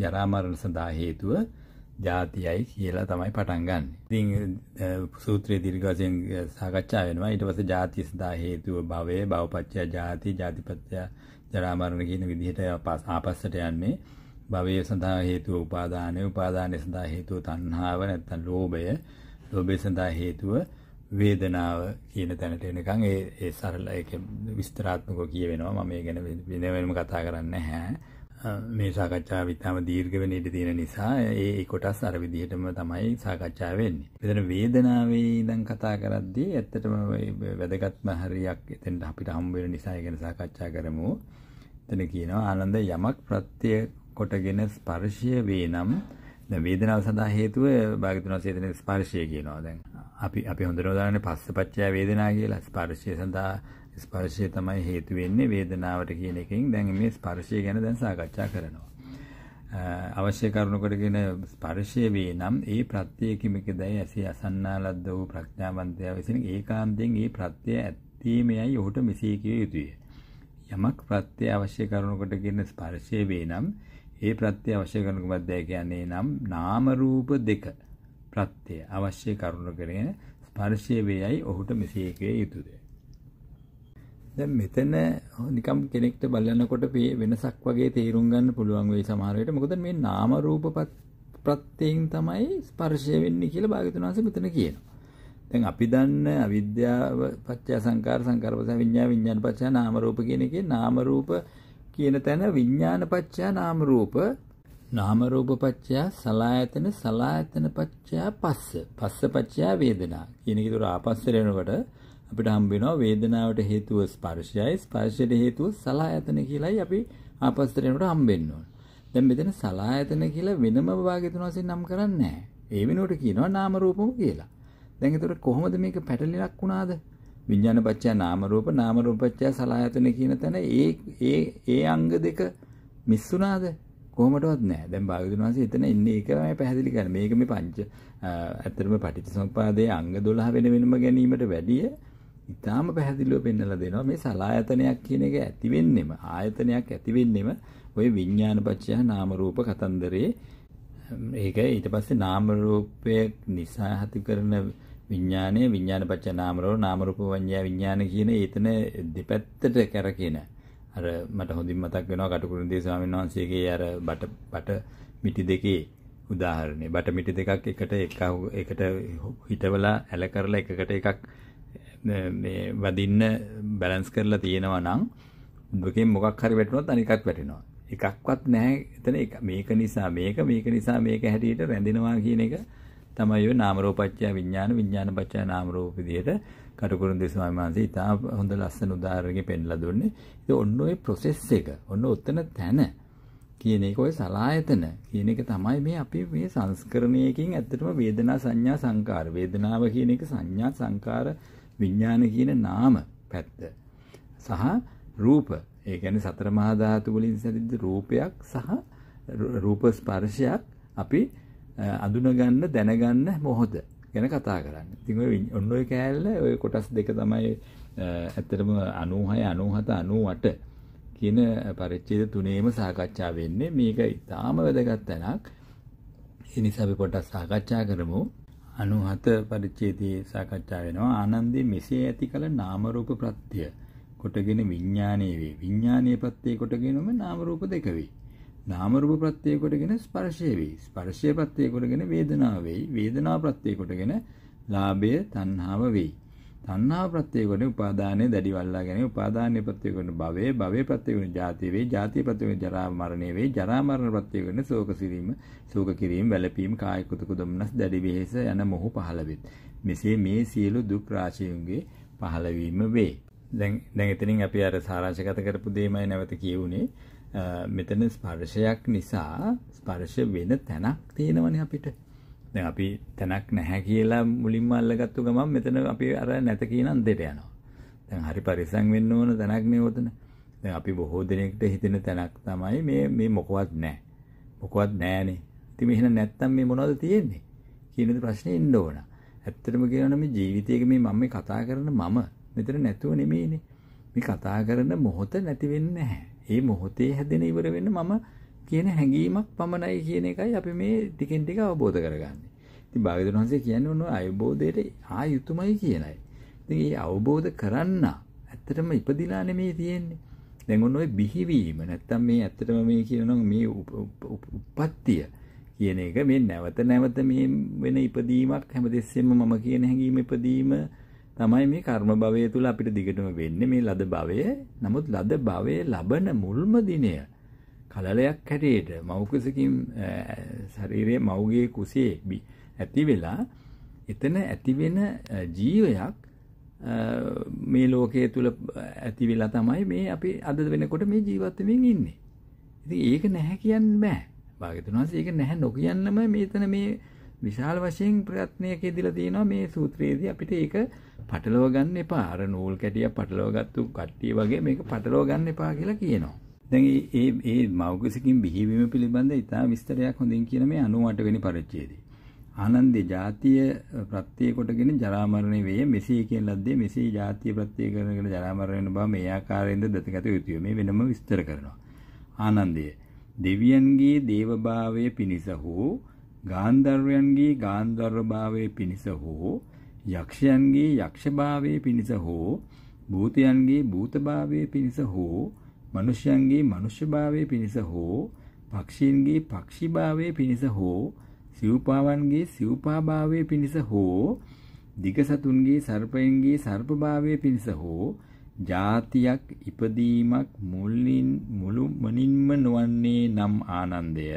ජරා මරණ සඳහා හේතුව ජාතියයි කියලා තමයි පටන් ගන්න. ඉතින් සූත්‍රයේ දීර්ඝ වශයෙන් සාකච්ඡා වෙනවා. ඊට පස්සේ ජාතිය සඳහා හේතුව භවය, භවපත්‍ය ජාති, ජාතිපත්‍ය ජරා මරණ කියන විදිහට ආපස්සට යන්නේ. භවය සඳහා හේතුව උපාදානය, උපාදානය සඳහා හේතුව තණ්හාව නැත්නම් ලෝභය, ලෝභය සඳහා හේතුව වේදනාව කියන තැනට එනකන් ඒ ඒ සරල ඒක විස්තරාත්මකව කියවෙනවා මම ඒ ගැන වෙන වෙනම කතා කරන්නේ නැහැ මේ සාකච්ඡාව ඉතාම දීර්ඝ වෙන්න ඉඩ තියෙන නිසා ඒ ඒ කොටස් අර විදිහටම තමයි සාකච්ඡා වෙන්නේ. මෙතන වේදනාවේ ඉඳන් කතා කරද්දී ඇත්තටම වැදගත්ම හරියක් එතෙන්ට අපිට හම් වෙන නිසා ඒ ගැන සාකච්ඡා කරමු. එතන කියනවා ආනන්ද යමක් ප්‍රත්‍ය කොටගෙන ස්පර්ශය වේ නම් වේදනාව සඳහා හේතුව භාගතුන සේතන ස්පර්ශය කියනවා දැන් අපි අපි හොඳට උදාහරණ පස්සපච්චය වේදනා කියලා ස්පර්ශය සඳහා ස්පර්ශය තමයි හේතු වෙන්නේ වේදනාවට කියන එකෙන් දැන් මේ ස්පර්ශය ගැන දැන් සාකච්ඡා කරනවා අවශ්‍ය කරුණු කොටගෙන ස්පර්ශය වේ නම් ඒ ප්‍රත්‍ය කිමකදයි ඇසේ අසන්නා ලද්ද වූ ප්‍රඥාවන්තයා විසින් ඒකාන්තයෙන් ඒ ප්‍රත්‍ය ඇත්තීමයයි ඔහුට මෙසේ කිය යුතුය යමක් ප්‍රත්‍ය අවශ්‍ය කරුණු කොටගෙන ස්පර්ශය වේ නම් ඒ ප්‍රත්‍ය අවශ්‍ය කරන කුමක්ද කියන්නේ නම් නාම රූප දෙක ප්‍රත්‍ය අවශ්‍ය කරුණු කරගෙන ස්පර්ශය වේයයි ඔහුට මෙසේ කිය යුතුය. දැන් මෙතන නිකම් කෙනෙක්ට බලනකොට වෙනසක් වගේ තේරුම් ගන්න පුළුවන් වෙයි සමහර වෙලට. මොකද මේ නාම රූප ප්‍රත්‍යයෙන් තමයි ස්පර්ශය වෙන්නේ කියලා භාග්‍යතුන් වහන්සේ මෙතන කියනවා. දැන් අපි දන්න අවිද්‍යාව පත්‍ය සංකාර සංකාර පස්ස විඤ්ඤා විඤ්ඤාණ පත්‍ය නාම රූප කියන එකේ නාම රූප කියන තැන විඥානපච්චය නාම රූප නාම රූප පච්චය සලායතන සලායතන පච්චය පස්ස පස්ස පච්චය වේදනා කියන එක විතර ආපස්සට එනකොට අපිට හම්බ වෙනවා වේදනාවට හේතුව ස්පර්ශයයි ස්පර්ශයට හේතුව සලායතන කියලායි අපි ආපස්තර වෙනකොට හම්බෙන්න ඕන. දැන් මෙතන සලායතන කියලා වෙනම භාගය තුන වශයෙන් නම් කරන්නේ නැහැ. ඒ වෙනුවට කියනවා නාම රූපම කියලා. දැන් ඒතර කොහොමද මේක පැටලිලක් වුණාද? විඥාන පත්‍ය නාම රූප නාම රූප පත්‍ය සලආයතන කියන තැන ඒ ඒ ඒ අංග දෙක මිස් වුණාද කොහොමඩවත් නෑ දැන් භාගතුන් වහන්සේ එතන ඉන්නේ ඒක තමයි පැහැදිලි කරන්නේ මේක මේ පංච ඇත්තටම පටිච්චසමුප්පාදයේ අංග 12 වෙන වෙනම ගැනීමට වැඩිය ඉතාලම පැහැදිලිව පෙන්වලා දෙනවා මේ සලායතනයක් කියන එක ඇති වෙන්නෙම ආයතනයක් ඇති වෙන්නෙම ওই විඥානපච්චය නාම රූප කතන්දරේ ඒක ඊට පස්සේ නාම රූපය නිසා ඇති කරන විඥානය විඥානපච්ච නාම රූප නාම රූප වඤ්ඤා විඥාන කියන ඒතන දෙපැත්තට කරකින අර මට හොඳින් මතක් වෙනවා කටුකුරුන්දී ස්වාමීන් වහන්සේගේ අර බට බට මිටි දෙකේ උදාහරණේ බට මිටි දෙකක් එකට එක එකට හිටවලා ඇල කරලා එකකට එකක් මේ වදින්න බැලන්ස් කරලා තියෙනවා නම් දෙකෙන් මොකක් හරි වැටුනොත් අනිකක් වැටෙනවා එකක්වත් නැහැ එතන මේක නිසා මේක මේක නිසා මේක හැටියට රැඳෙනවා කියන එක තමයි ඔය නාම රූපච්ඡය විඥාන විඥාන පච්ඡය නාම රූප විදිහට කටුකුරුන් දෙස්වාමීන් වහන්සේ ඉතා හොඳ ලස්සන උදාහරණකින් පෙන්ලා දුන්නේ. ඉතින් ඔන්න ඔය process එක, ඔන්න ඔතන තැන කියන එක ඔය සලායතන කියන එක තමයි මේ අපි මේ සංස්කරණයකින් ඇත්තටම වේදනා සංඥා සංකාර වේදනාව කියන එක සංඥා සංකාර විඥාන කියන නාම පැත්ත සහ රූප ඒ කියන්නේ සතර මහා ධාතු වලින් සැදිච්ච රූපයක් සහ රූප ස්පර්ශයක් අපි අඳුනගන්න දැනගන්න මොහොත ගැන කතා කරන්න. ඉතින් ඔය ඔන්න ඔය කෑල්ල ඔය කොටස් දෙක තමයි ඇත්තටම 96 97 98 කියන පරිච්ඡේද තුනේම සාකච්ඡා වෙන්නේ. මේක ඉතාම වැදගත් තැනක්. ඒ නිසා අපි පොඩ්ඩක් සාකච්ඡා කරමු. 97 පරිච්ඡේදයේ සාකච්ඡා වෙනවා ආනන්දේ මෙසේ ඇති කල නාම රූප ප්‍රත්‍ය කොටගෙන විඥානීය වේ. විඥානීය ප්‍රත්‍ය කොටගෙනම නාම රූප දෙක වේ. නාම රූප ප්‍රත්‍ය කොටගෙන ස්පර්ශය වෙයි. ස්පර්ශය ප්‍රත්‍ය කොටගෙන වේදනාව වෙයි. වේදනා ප්‍රත්‍ය කොටගෙන ලාභය තණ්හාව වෙයි. තණ්හා ප්‍රත්‍ය කොටගෙන උපාදානය දැඩිවල්ලා ගැනීම. උපාදානය ප්‍රත්‍ය කොටගෙන භවය, භවය ප්‍රත්‍ය කොටගෙන ජාතිය වෙයි. ජාතිය ප්‍රත්‍ය කොටගෙන ජරා මරණය වෙයි. ජරා මරණ ප්‍රත්‍ය කොටගෙන ශෝක සිරීම, ශෝක කිරීම, වැළපීම, කායික කුතුක දුම්නස් දැඩි වෙහෙස යන මොහු පහළ වෙත්. මෙසේ මේ සියලු දුක් රාශියුන්ගේ පහළවීම වේ. දැන් දැන් එතනින් අපි අර සාරාංශගත කරපු දෙයමයි නැවත කියුනේ. මෙතන ස්පර්ශයක් නිසා ස්පර්ශ වෙන තැනක් තියෙනවනේ අපිට. දැන් අපි තැනක් නැහැ කියලා මුලින්ම අල්ලගත්තු ගමන් මෙතන අපි අර නැත කියන අන්දයට යනවා. දැන් හරි පරිසම් වෙන්න ඕන තැනක් නේ උතන. දැන් අපි බොහෝ දිනෙකට හිතෙන තැනක් තමයි මේ මේ මොකවත් නැහැ. මොකවත් නැහැනේ. ඉතින් මෙහෙම නැත්තම් මේ මොනවද තියෙන්නේ? කියන ප්‍රශ්නේ එන්න ඕන. ඇත්තටම කියනවනම් මේ ජීවිතයේ මේ මම මේ කතා කරන මම මෙතන නැතුව නෙමෙයිනේ. මේ කතා කරන මොහොත නැති වෙන්නේ නැහැ. ඒ මොහොතේ හැදෙන ඉවර වෙන්න මම කියන හැඟීමක් පමණයි කියන එකයි අපි මේ ටිකෙන් ටික අවබෝධ කරගන්නේ. ඉතින් භාග්‍යවතුන් වහන්සේ කියන්නේ ඔන්න අවබෝධයට ආ යුතුයමයි කියනයි. ඉතින් මේ අවබෝධ කරන්න ඇත්තටම ඉපදිලා නෙමේ තියෙන්නේ. දැන් ඔන්න ඔය බිහිවීම නැත්තම් මේ ඇත්තටම මේ කියනනම් මේ උප්පත්තිය කියන එක මේ නැවත නැවත මේ වෙන ඉපදීමක් හැමදෙස්සෙම මම කියන හැඟීම ඉපදීම තමයි මේ කර්ම භවය තුල අපිට දිගටම වෙන්නේ මේ ලද භවය. නමුත් ලද භවයේ ලබන මුල්ම දිනය කලලයක් හැටියට මෞකසකින් ශරීරයේ මෞගේ කුසේ ඇති වෙලා එතන ඇති වෙන ජීවයක් මේ ලෝකයේ තුල ඇති වෙලා තමයි මේ අපි අද වෙනකොට මේ ජීවත් වෙමින් ඉන්නේ. ඉතින් ඒක නැහැ කියන්න බෑ. භාග්‍යතුන් වහන්සේ ඒක නැහැ නොකියන්නම මේතන මේ විශාල වශයෙන් ප්‍රයත්නයක යෙදලා තියෙනවා මේ සූත්‍රයේදී අපිට ඒක පටලව ගන්න එපා. අර නූල් කැටිය පටලව ගත්තු කට්ටිය වගේ මේක පටලව ගන්න එපා කියලා කියනවා. දැන් මේ මේ මෞගසිකින් බිහිවීම පිළිබඳ ඉතා විස්තරයක් හොඳින් කියන මේ 98 වෙනි පරිච්ඡේදයේ. ආනන්දේ ජාතිය ප්‍රත්‍ය කොටගෙන ජරා මරණය වේ මෙසේ කියන ලද්දේ මෙසේ ජාතිය ප්‍රත්‍ය කරගෙන ජරා මරණය වෙන බව මේ ආකාරයෙන්ද දතගත යුතුය මේ වෙනම විස්තර කරනවා ආනන්දය දෙවියන්ගේ දේවභාවය පිණිස හෝ ගාන්ධර්වයන්ගේ ගාන්ධර්වභාවය පිණිස හෝ යක්ෂයන්ගේ යක්ෂභාවය පිණිස හෝ භූතයන්ගේ භූතභාවය පිණිස හෝ මනුෂ්‍යයන්ගේ මනුෂ්‍යභාවය පිණිස හෝ පක්ෂීන්ගේ පක්ෂිභාවය පිණිස හෝ සිව්පාවන්ගේ සිව්පාභාවය පිණිස හෝ දිගසතුන්ගේ සර්පයන්ගේ සර්පභාවය පිණිස හෝ ජාතියක් ඉපදීමක් මුලින් මුළු මනින්ම නොවන්නේ නම් ආනන්දය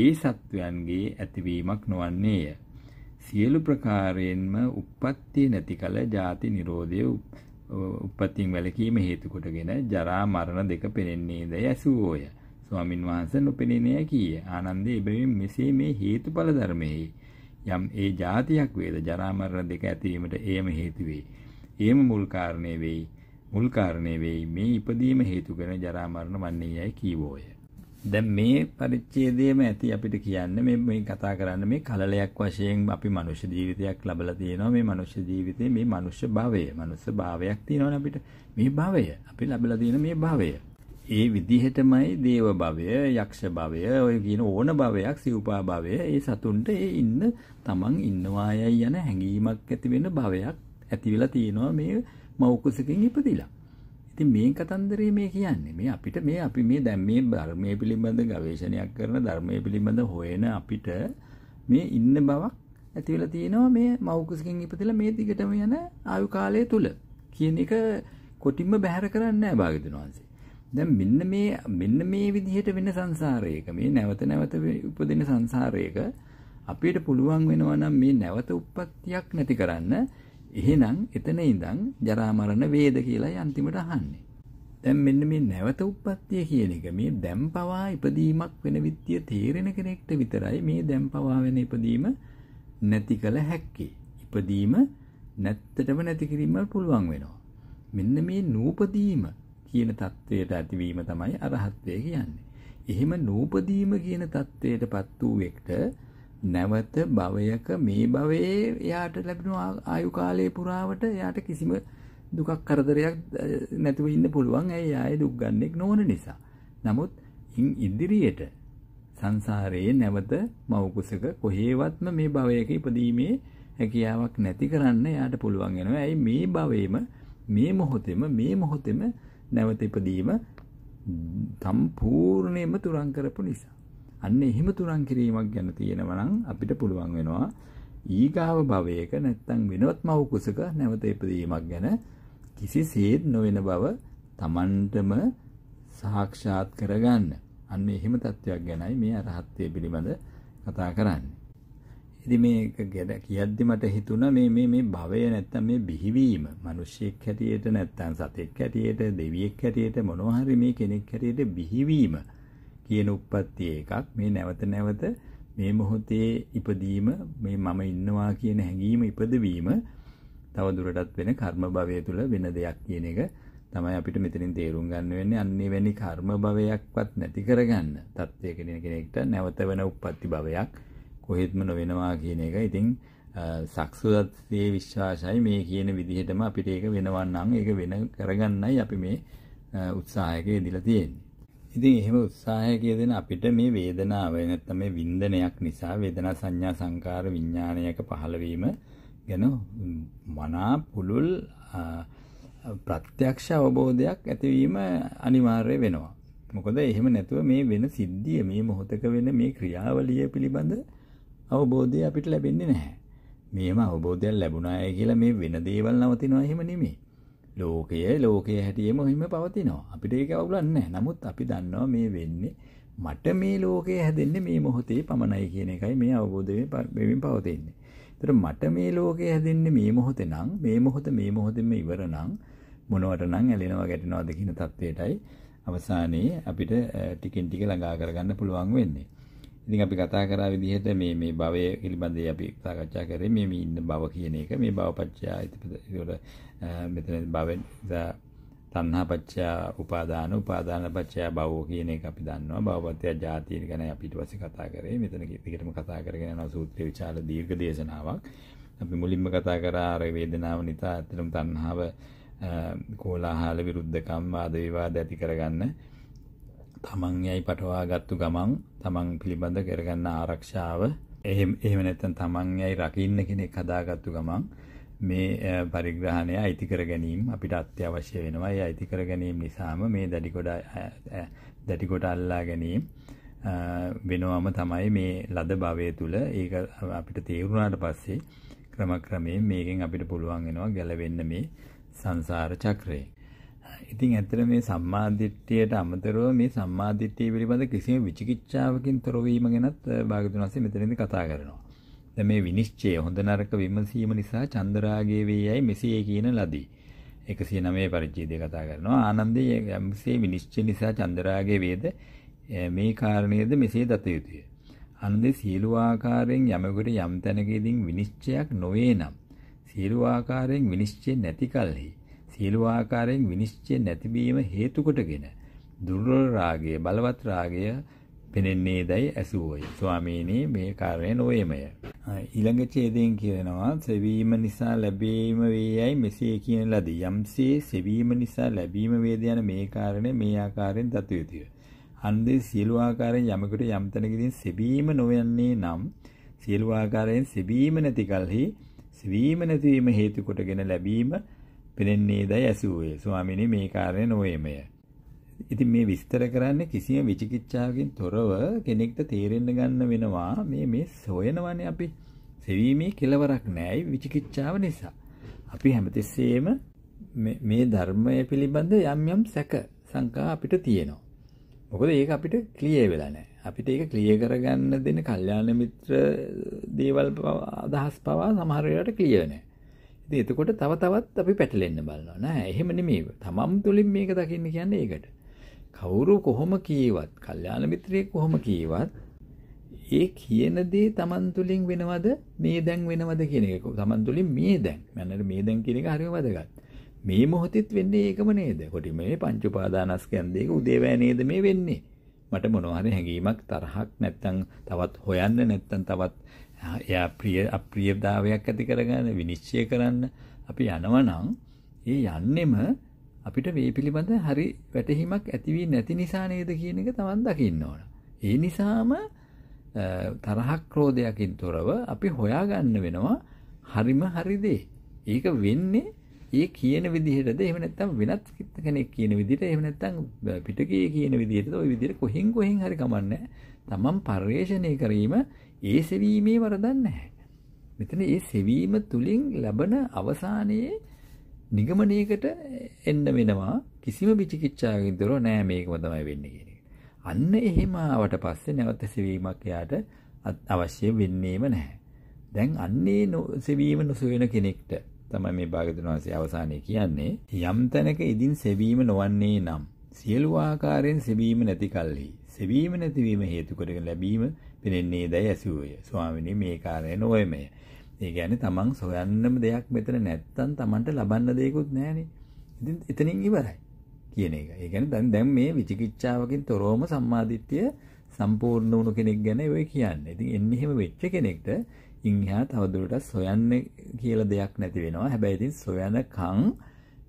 ඒ සත්වයන්ගේ ඇතිවීමක් නොවන්නේය. සියලු ප්‍රකාරයෙන්ම උප්පත්ති නැති කල ජාති නිරෝධය උප්පත්තියෙන් වැළකීම හේතු කොටගෙන ජරා මරණ දෙක පෙනෙන්නේද ඇසුවෝය. ස්වාමින් වහන්සේ නොපෙනෙන්නේ කීය. ආනන්දේ එබැවින් මෙසේ මේ හේතුඵල ධර්මයේ යම් ඒ જાතියක් වේද ජරා මරණ දෙක ඇතිවීමට එයම හේතු වේ. එයම මුල් කාරණේ වෙයි. මුල් කාරණේ වෙයි මේ ඉපදීම හේතු කරන ජරා මරණ වන්නේ යයි කීවෝය. දැන් මේ පරිච්ඡේදයේම ඇති අපිට කියන්න මේ මේ කතා කරන්න මේ කලලයක් වශයෙන් අපි මනුෂ්‍ය ජීවිතයක් ලබලා තියෙනවා මේ මනුෂ්‍ය ජීවිතේ මේ මනුෂ්‍ය භවය මනුෂ්‍ය භාවයක් තියෙනවනේ අපිට මේ භවය අපි ලබලා තියෙන මේ භවය ඒ විදිහටමයි දේව භවය යක්ෂ භවය ඔය කියන ඕන භවයක් සිව්පා භවය ඒ සතුන්ට ඒ ඉන්න තමන් ඉන්නවායයි යන හැඟීමක් ඇති වෙන භවයක් ඇති වෙලා තියෙනවා මේ මෞකසකින් ඉපදිලා ඉතින් මේ කතන්දරේ මේ කියන්නේ මේ අපිට මේ අපි මේ දැන් මේ ධර්මයේ පිළිබඳ ගවේෂණයක් කරන ධර්මයේ පිළිබඳ හොයන අපිට මේ ඉන්න බවක් ඇති වෙලා තියෙනවා මේ මෞකසකින් ඉපදලා මේ දිගටම යන ආයු කාලය තුල කියන එක කොටින්ම බැහැර කරන්නේ නැහැ භාග්‍යතුන් වහන්සේ. දැන් මෙන්න මේ මෙන්න මේ විදිහට වෙන සංසාරයක මේ නැවත නැවත උපදින සංසාරයක අපිට පුළුවන් වෙනවා නම් මේ නැවත උප්පත්තියක් නැති කරන්න එහෙනම් එතන ඉඳන් ජරා මරණ වේද කියලා අන්තිමට අහන්නේ. දැන් මෙන්න මේ නැවත උප්පත්තිය කියන එක මේ දැන් පවා ඉපදීමක් වෙන විත්‍ය තේරෙන කෙනෙක්ට විතරයි මේ දැන් පවා වෙන ඉපදීම නැති කළ හැක්කේ. ඉපදීම නැත්තටම නැති කිරීම පුළුවන් වෙනවා. මෙන්න මේ නූපදීම කියන தത്വයට ඇතිවීම තමයි අරහත්ත්වය කියන්නේ. එහෙම නූපදීම කියන தത്വයට පත් වූ එකට නැවත භවයක මේ භවයේ එයාට ලැබෙන ආයු කාලය පුරාවට එයාට කිසිම දුකක් කරදරයක් නැතුව ඉන්න පුළුවන් ඇයි ආයේ දුක් ගන්නෙක් නොවන නිසා. නමුත් ඉදිරියට සංසාරයේ නැවත මව කුසක කොහේවත්ම මේ භවයක ඉපදීමේ හැකියාවක් නැති කරන්න එයාට පුළුවන් වෙනවා. ඇයි මේ භවයේම මේ මොහොතේම මේ මොහොතේම නැවත ඉපදීම සම්පූර්ණයෙන්ම තුරන් කරපු නිසා. අන්න එහෙම තුරන් කිරීමක් ගැන තියෙනවා නම් අපිට පුළුවන් වෙනවා ඊගාව භවයක නැත්තම් වෙනවත් මව් කුසක නැවත ඉපදීමක් ගැන කිසිසේත් නොවන බව Tamanටම සාක්ෂාත් කරගන්න. අන්න එහෙම තත්වයක් ගැනයි මේ අරහත්ත්වය පිළිබඳ කතා කරන්නේ. ඉතින් මේක ගැන කියද්දි මට හිතුණා මේ මේ මේ භවය නැත්තම් මේ බිහිවීම මිනිස්සෙක් හැටියට නැත්තම් සතෙක් හැටියට දෙවියෙක් හැටියට මොනවා හරි මේ කෙනෙක් හැටියට බිහිවීම කියන උප්පත්තිය එකක් මේ නැවත නැවත මේ මොහොතේ ඉපදීම මේ මම ඉන්නවා කියන හැඟීම ඉපදවීම තව දුරටත් වෙන කර්ම භවය තුල වෙන දෙයක් කියන එක තමයි අපිට මෙතනින් තේරුම් ගන්න වෙන්නේ අන්නේ වෙනි කර්ම භවයක්වත් නැති කරගන්න තත්ත්වයක කෙනෙක්ට නැවත වෙන උප්පත්ති භවයක් කොහෙත්ම නොවෙනවා කියන එක ඉතින් සක්සුදත්යේ විශ්වාසයි මේ කියන විදිහටම අපිට ඒක වෙනවන්නම් ඒක වෙන කරගන්නයි අපි මේ උත්සාහයක යෙදලා තියෙන්නේ ඉතින් එහෙම උත්සාහයක යෙදෙන අපිට මේ වේදනාව නැත්නම් මේ වින්දනයක් නිසා වේදනා සංඥා සංකාර විඥානයක පහළවීම ගැන මනා පුළුල් ප්‍රත්‍යක්ෂ අවබෝධයක් ඇතිවීම අනිවාර්ය වෙනවා. මොකද එහෙම නැතුව මේ වෙන සිද්ධිය මේ මොහොතක වෙන මේ ක්‍රියාවලිය පිළිබඳ අවබෝධය අපිට ලැබෙන්නේ නැහැ. මේම අවබෝධයක් ලැබුණාය කියලා මේ වෙන දේවල් නවතිනවා එහෙම නෙමෙයි. ලෝකයේ ලෝකයේ හැටියම හිම පවතිනවා අපිට ඒක අවුලන්න නමුත් අපි දන්නවා මේ වෙන්නේ මට මේ ලෝකය හැදෙන්න මේ මොහොතේ පමණයි කියන එකයි මේ අවබෝධය බැවින් පවතින්නේ තර මට මේ ලෝකය හැදෙන්න මේ මොහොත නම් මේ මොහොත මේ මොහොතෙම ඉවර නම් මොනවට නම් ඇලෙනවා ගැටෙනවා දෙකින තත්ත්වයටයි අවසානයේ අපිට ටිකින් ටික ළඟා කරගන්න පුළුවන් වෙන්නේ ඉතින් අපි කතා කරා විදිහට මේ මේ භවය පිළිබඳව අපි සාකච්ඡා කරේ මේ මේ ඉන්න භව කියන එක මේ භවපච්චය ඉතින් මෙතන භවෙන් තණ්හා පච්චයා උපාදාන උපාදාන පච්චයා භවෝ කියන එක අපි දන්නවා භවපත්‍ය ජාතිය ගැන අපි ඊට පස්සේ කතා කරේ මෙතන දිගටම කතා කරගෙන යන සූත්‍රයේ විචාල දීර්ඝ දේශනාවක් අපි මුලින්ම කතා කරා අර වේදනාව නිසා ඇත්තටම තණ්හාව කෝලාහල විරුද්ධකම් වාද විවාද ඇති කරගන්න තමන් යයි පටවාගත්තු ගමන් තමන් පිළිබඳ කරගන්න ආරක්ෂාව එහෙම එහෙම නැත්නම් තමන් යයි රකින්න කෙනෙක් හදාගත්තු ගමන් මේ පරිග්‍රහණය අයිති කර ගැනීම අපිට අත්‍යවශ්‍ය වෙනවා. ඒ අයිති කර ගැනීම නිසාම මේ දැඩි කොට දැඩි කොට අල්ලා ගැනීම වෙනවම තමයි මේ ලද භවය තුල ඒක අපිට තේරුණාට පස්සේ ක්‍රමක්‍රමයෙන් මේකෙන් අපිට පුළුවන් වෙනවා ගැලවෙන්න මේ සංසාර චක්‍රේ. ඉතින් ඇත්තට මේ සම්මාදිට්ඨියට අමතරව මේ සම්මාදිට්ඨිය පිළිබඳ කිසිම විචිකිච්ඡාවකින් තොර වීම ගැනත් භාග්‍යතුන් වහන්සේ මෙතනදී කතා කරනවා. ද මේ විනිශ්චය හොඳ නරක විමසීම නිසා චන්දරාගයේ වේයයි මෙසේ කියන ලදී. 109 පරිච්ඡේදය කතා කරනවා ආනන්දේ යම්සේ විනිශ්චය නිසා චන්දරාගයේ වේද මේ කාරණේද මෙසේ දත යුතුය. ආනන්දේ සියලු ආකාරයෙන් යමෙකුට යම් තැනකදීන් විනිශ්චයක් නොවේ නම් සියලු ආකාරයෙන් විනිශ්චය නැති කලෙහි සියලු ආකාරයෙන් විනිශ්චය නැතිවීම හේතු කොටගෙන දුර්වල රාගය බලවත් රාගය පෙනෙන්නේ දැයි ඇසුවෝය. ස්වාමීනී මේ කාරණය නොවේමය. ඊළඟ ඡේදයෙන් කියනවා සෙවීම නිසා ලැබීම වේයයි මෙසේ කියන ලදී. යම්සේ සෙවීම නිසා ලැබීම වේද යන මේ කාරණය මේ ආකාරයෙන් දතු යුතුය. අන්දේ සියලු ආකාරයෙන් යමෙකුට යම් තැනකදී සෙවීම නොයන්නේ නම් සියලු ආකාරයෙන් සෙවීම නැති කලෙහි සෙවීම නැතිවීම හේතු කොටගෙන ලැබීම පෙනෙන්නේ දැයි ඇසුවෝය. ස්වාමීනී මේ කාරණය නොවේමය. ඉතින් මේ විස්තර කරන්නේ කිසියම් විචිකිච්ඡාවකින් තොරව කෙනෙක්ට තේරෙන්න ගන්න වෙනවා මේ මේ සොයනවනේ අපි සෙවීමේ කෙලවරක් නැහැයි විචිකිච්ඡාව නිසා. අපි හැමතිස්සෙම මේ ධර්මය පිළිබඳ යම් යම් සැක සංකා අපිට තියෙනවා. මොකද ඒක අපිට ක්ලියර් වෙලා නැහැ. අපිට ඒක ක්ලියර් කරගන්න දෙන කල්යාණ මිත්‍ර දේවල් අදහස් පවා සමහර වෙලාවට ක්ලියර් නැහැ. ඉතින් එතකොට තව තවත් අපි පැටලෙන්න බලනවා. නෑ, එහෙම නෙමෙයි. තමම් තුලින් මේක දකින්න කියන්නේ ඒකට. කවුරු කොහොම කීවත් කල්්‍යාන මිත්‍රයෙක් කොහොම කීවත් ඒ කියන දේ තමන් තුළින් වෙනවද මේ දැන් වෙනවද කියන එක තමන් තුළින් මේ දැන් මැනට මේ දැන් කියන එක හරිම වදගත් මේ මොහොතෙත් වෙන්නේ ඒකම නේද කොට මේ පංචුපාදානස්කයන්දේක උදේවෑ නේද මේ වෙන්නේ මට මොනවාරි හැඟීමක් තරහක් නැත්තං තවත් හොයන්න නැත්තන් තවත් එයා ප්‍රිය අප්‍රියභාවයක් ඇති කරගන්න විනිශ්චය කරන්න අපි යනවනං ඒ යන්නෙම අපිට මේ පිළිබඳ හරි වැටහීමක් ඇතිවී නැති නිසා නේද කියන එක තමන් දකින්න ඕන. ඒ නිසාම තරහක් ක්‍රෝධයකින් තොරව අපි හොයාගන්න වෙනවා හරිම හරිදේ. ඒක වෙන්නේ ඒ කියන විදිහටද එහෙම නැත්නම් වෙනත් කෙනෙක් කියන විදිහට එහෙම නැත්නම් පිටකේ කියන විදිහටද ওই විදිහට කොහෙන් කොහෙන් හරි කමන්නේ. තමන් පරිශ්‍රණය කිරීම ඒ සෙවීමේ වරදක් නැහැ. මෙතන ඒ සෙවීම තුලින් ලබන අවසානයේ නිගමනයකට එන්න වෙනවා කිසිම විචිකිච්ඡාවකින් දොර නෑ මේකම තමයි වෙන්නේ කියන එක. අන්න එහෙම ආවට පස්සේ නැවත සෙවීමක් එයාට අවශ්‍ය වෙන්නේම නැහැ. දැන් අන්නේ සෙවීම නොසොයන කෙනෙක්ට තමයි මේ භාග්‍යවතුන් වහන්සේ අවසානයේ කියන්නේ යම් තැනක ඉදින් සෙවීම නොවන්නේ නම් සියලු ආකාරයෙන් සෙවීම නැති කල්හි සෙවීම නැතිවීම හේතු කරගෙන ලැබීම පෙනෙන්නේ දැයි ඇසුවේ. ස්වාමිනේ මේ කාර්යය නොවේමය. ඒ ගැන තමන් සොයන්නම දෙයක් මෙතන නැත්තන් තමන්ට ලබන්න දෙයකුත් නෑනේ ඉතින් එතනින් ඉවරයි කියන එක ඒගැන දැන් දැම් මේ විචිකිච්චාවකින් තොරෝම සම්මාධිත්‍යය සම්පූර්ණ වුණු කෙනෙක් ගැන ඔය කියන්න ඉතින් එන්නෙහෙම වෙච්ච කෙනෙක්ට ඉංහා තවදුරට සොයන්න කියල දෙයක් නැති වෙනවා හැබැයිතින් සොයන කං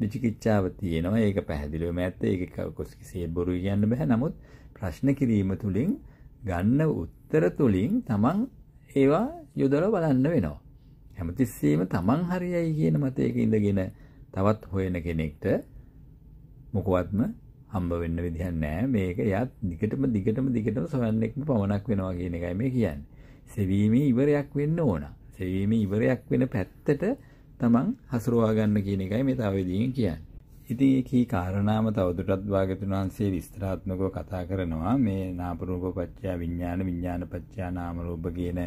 විචිකිච්චාව තියෙනවා ඒක පැහැදිලිවම ඇත්ත ඒක කවකොස්කිසේ බොරු කියන්න බැහැ නමුත් ප්‍රශ්න කිරීම තුළින් ගන්න උත්තර තුළින් තමන් ඒවා යොදල බලන්න වෙනවා. හැමතිස්සේම තමන් හරියයි කියන මතයක ඉඳගෙන තවත් හොයන කෙනෙක්ට මොකවත්ම හම්බ වෙන්න විදිහක් නෑ මේක එයාත් දිගටම දිගටම දිගටම සොයන්න එක්ම පමණක් වෙනවා කියන එකයි මේ කියන්නේ. සෙවීමේ ඉවරයක් වෙන්න ඕන. සෙවීමේ ඉවරයක් වෙන පැත්තට තමන් හසුරුවා ගන්න කියන එකයි මේ තවෙදීන් කියන්නේ. ඉතින් ඒකී කාරණාම තවදුරටත් භාගතුන් වහන්සේ විස්තරාත්මකව කතා කරනවා මේ නාම රූප පත්‍ය විඥාන විඥාන පත්‍ය නාම රූප කියන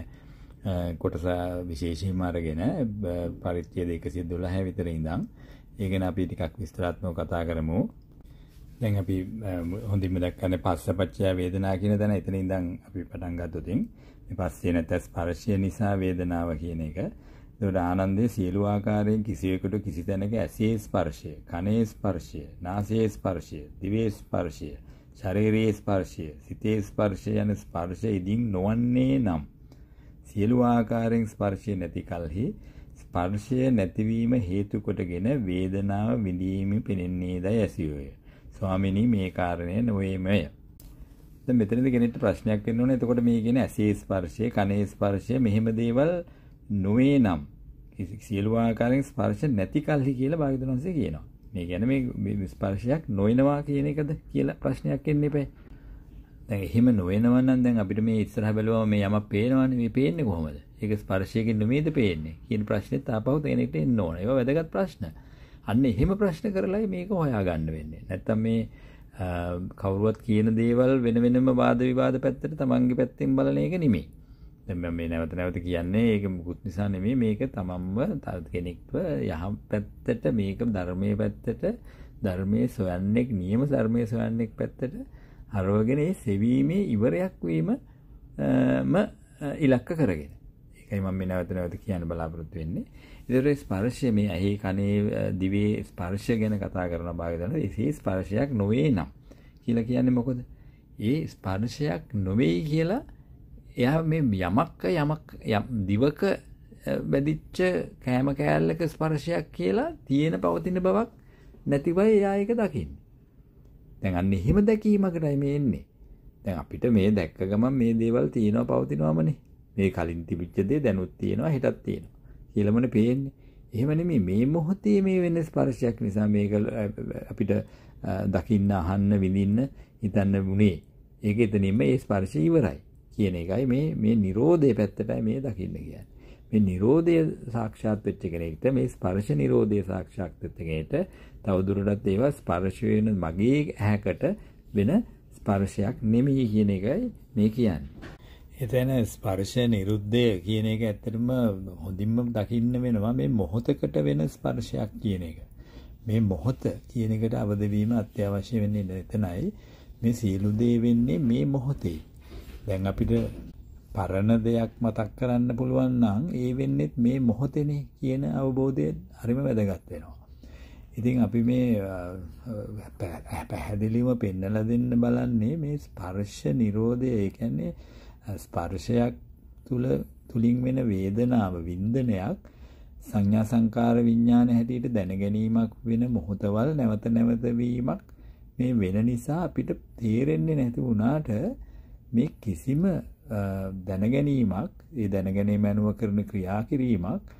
කොටස විශේෂයෙන්ම අරගෙන පරිච්ඡේද 112 විතර ඉඳන් ඒ ගැන අපි ටිකක් විස්තරාත්මකව කතා කරමු. දැන් අපි හොඳින්ම දැක්කනේ පස්සපච්චය වේදනා කියන තැන එතන ඉඳන් අපි පටන් ගත්තොත් මේ පස්සේ නැත්නම් ස්පර්ශය නිසා වේදනාව කියන එක. එතකොට ආනන්දයේ සියලු ආකාරයෙන් කිසියෙකුට කිසි තැනක ඇසේ ස්පර්ශය, කනේ ස්පර්ශය, නාසයේ ස්පර්ශය, දිවේ ස්පර්ශය, ශරීරයේ ස්පර්ශය, සිතේ ස්පර්ශය යන ස්පර්ශය ඉදින් නොවන්නේ නම් සියලු ආකාරයෙන් ස්පර්ශය නැති කලෙහි ස්පර්ශය නැතිවීම හේතු කොටගෙන වේදනාව විඳීම පෙනෙන්නේදයි ඇසියෝය. ස්වාමිනි මේ කාරණය නොවේමය. දැන් මෙතනදී කෙනෙක්ට ප්‍රශ්නයක් වෙන්න ඕනේ. එතකොට මේ කියන ඇසේ ස්පර්ශය, කනේ ස්පර්ශය මෙහෙම දේවල් නොවේ නම් සියලු ආකාරයෙන් ස්පර්ශ නැති කල්හි කියලා භාග්‍යවතුන් වහන්සේ කියනවා. මේ කියන්නේ මේ ස්පර්ශයක් නොවනවා කියන එකද කියලා ප්‍රශ්නයක් එන්න එපා. දැන් එහෙම නොවෙනවා නම් දැන් අපිට මේ ඉස්සරහ බැලුවම මේ යමක් පේනවනේ මේ පේන්නේ කොහමද? ඒක ස්පර්ශයෙන් නෙමෙයිද පේන්නේ? කියන ප්‍රශ්නෙත් ආපහු තැනෙකට එන්න ඕන. ඒවා වැදගත් ප්‍රශ්න. අන්න එහෙම ප්‍රශ්න කරලායි මේක හොයාගන්න වෙන්නේ. නැත්තම් මේ කවුරුවත් කියන දේවල් වෙන වෙනම වාද විවාද පැත්තට තමන්ගේ පැත්තෙන් බලන එක නෙමෙයි. දැන් මම මේ නැවත නැවත කියන්නේ ඒක මුකුත් නිසා නෙමෙයි මේක තමන්ව තවත් කෙනෙක්ව යහ පැත්තට මේක ධර්මයේ පැත්තට ධර්මයේ සොයන්නෙක් නියම ධර්මයේ සොයන්නෙක් පැත්තට අරෝගෙන ඒ සෙවීමේ ඉවරයක් වීම ඉලක්ක කරගෙන ඒකයි මම මේ නැවත නැවත කියන්න බලාපොරොත්තු වෙන්නේ. ඒතර ස්පර්ශය මේ ඇහි කනේ දිවේ ස්පර්ශය ගැන කතා කරන භාගයදන ඒ ස්පර්ශයක් නොවේ නම් කියලා කියන්නේ මොකද? ඒ ස්පර්ශයක් නොවේයි කියලා එයා මේ යමක්ක යමක් දිවක බැදිච්ච කෑම කෑල්ලක ස්පර්ශයක් කියලා තියෙන පවතින බවක් නැතිවයි එයා ඒක දකින්නේ. දැන් අන්න එහෙම දැකීමකටයි මේ එන්නේ. දැන් අපිට මේ දැක්ක ගමන් මේ දේවල් තියෙනවා පවතිනවාමනේ. මේ කලින් තිබිච්ච දේ දැනුත් තියෙනවා හෙටත් තියෙනවා. කියලාමනේ පේන්නේ. එහෙම නෙමෙයි මේ මොහොතේ මේ වෙන ස්පර්ශයක් නිසා මේක අපිට දකින්න අහන්න විඳින්න හිතන්න වුණේ. ඒක එතනින්ම ඒ ස්පර්ශය ඉවරයි. කියන එකයි මේ මේ Nirodhe පැත්තටයි මේ දකින්න කියන්නේ. මේ Nirodha සාක්ෂාත් වෙච්ච කෙනෙක්ට මේ ස්පර්ශ Nirodha සාක්ෂාත් වෙච්ච කෙනෙක්ට තවදුරටත් ඒවා ස්පර්ශ වෙන මගේ ඇහැකට වෙන ස්පර්ශයක් නෙමෙයි කියන එකයි මේ කියන්නේ. එතන ස්පර්ශ නිරුද්ධය කියන එක ඇත්තටම හොඳින්ම දකින්න වෙනවා මේ මොහොතකට වෙන ස්පර්ශයක් කියන එක. මේ මොහොත කියන එකට අවදි වීම අත්‍යවශ්‍ය වෙන්නේ එතනයි. මේ සියලු දේ වෙන්නේ මේ මොහොතේ. දැන් අපිට පරණ දෙයක් මතක් කරන්න පුළුවන් නම් ඒ වෙන්නෙත් මේ මොහොතේනේ කියන අවබෝධය හරිම වැදගත් වෙනවා. ඉතින් අපි මේ පැහැදිලිව පෙන්නලා දෙන්න බලන්නේ මේ ස්පර්ශ නිරෝධය ඒ කියන්නේ ස්පර්ශයක් තුල තුලින් වෙන වේදනාව වින්දනයක් සංඥා සංකාර විඥාන හැටියට දැනගැනීමක් වෙන මොහොතවල් නැවත නැවත වීමක් මේ වෙන නිසා අපිට තේරෙන්නේ නැති වුණාට මේ කිසිම දැනගැනීමක් ඒ දැනගැනේ මැනුව කරන ක්‍රියා කිරීමක්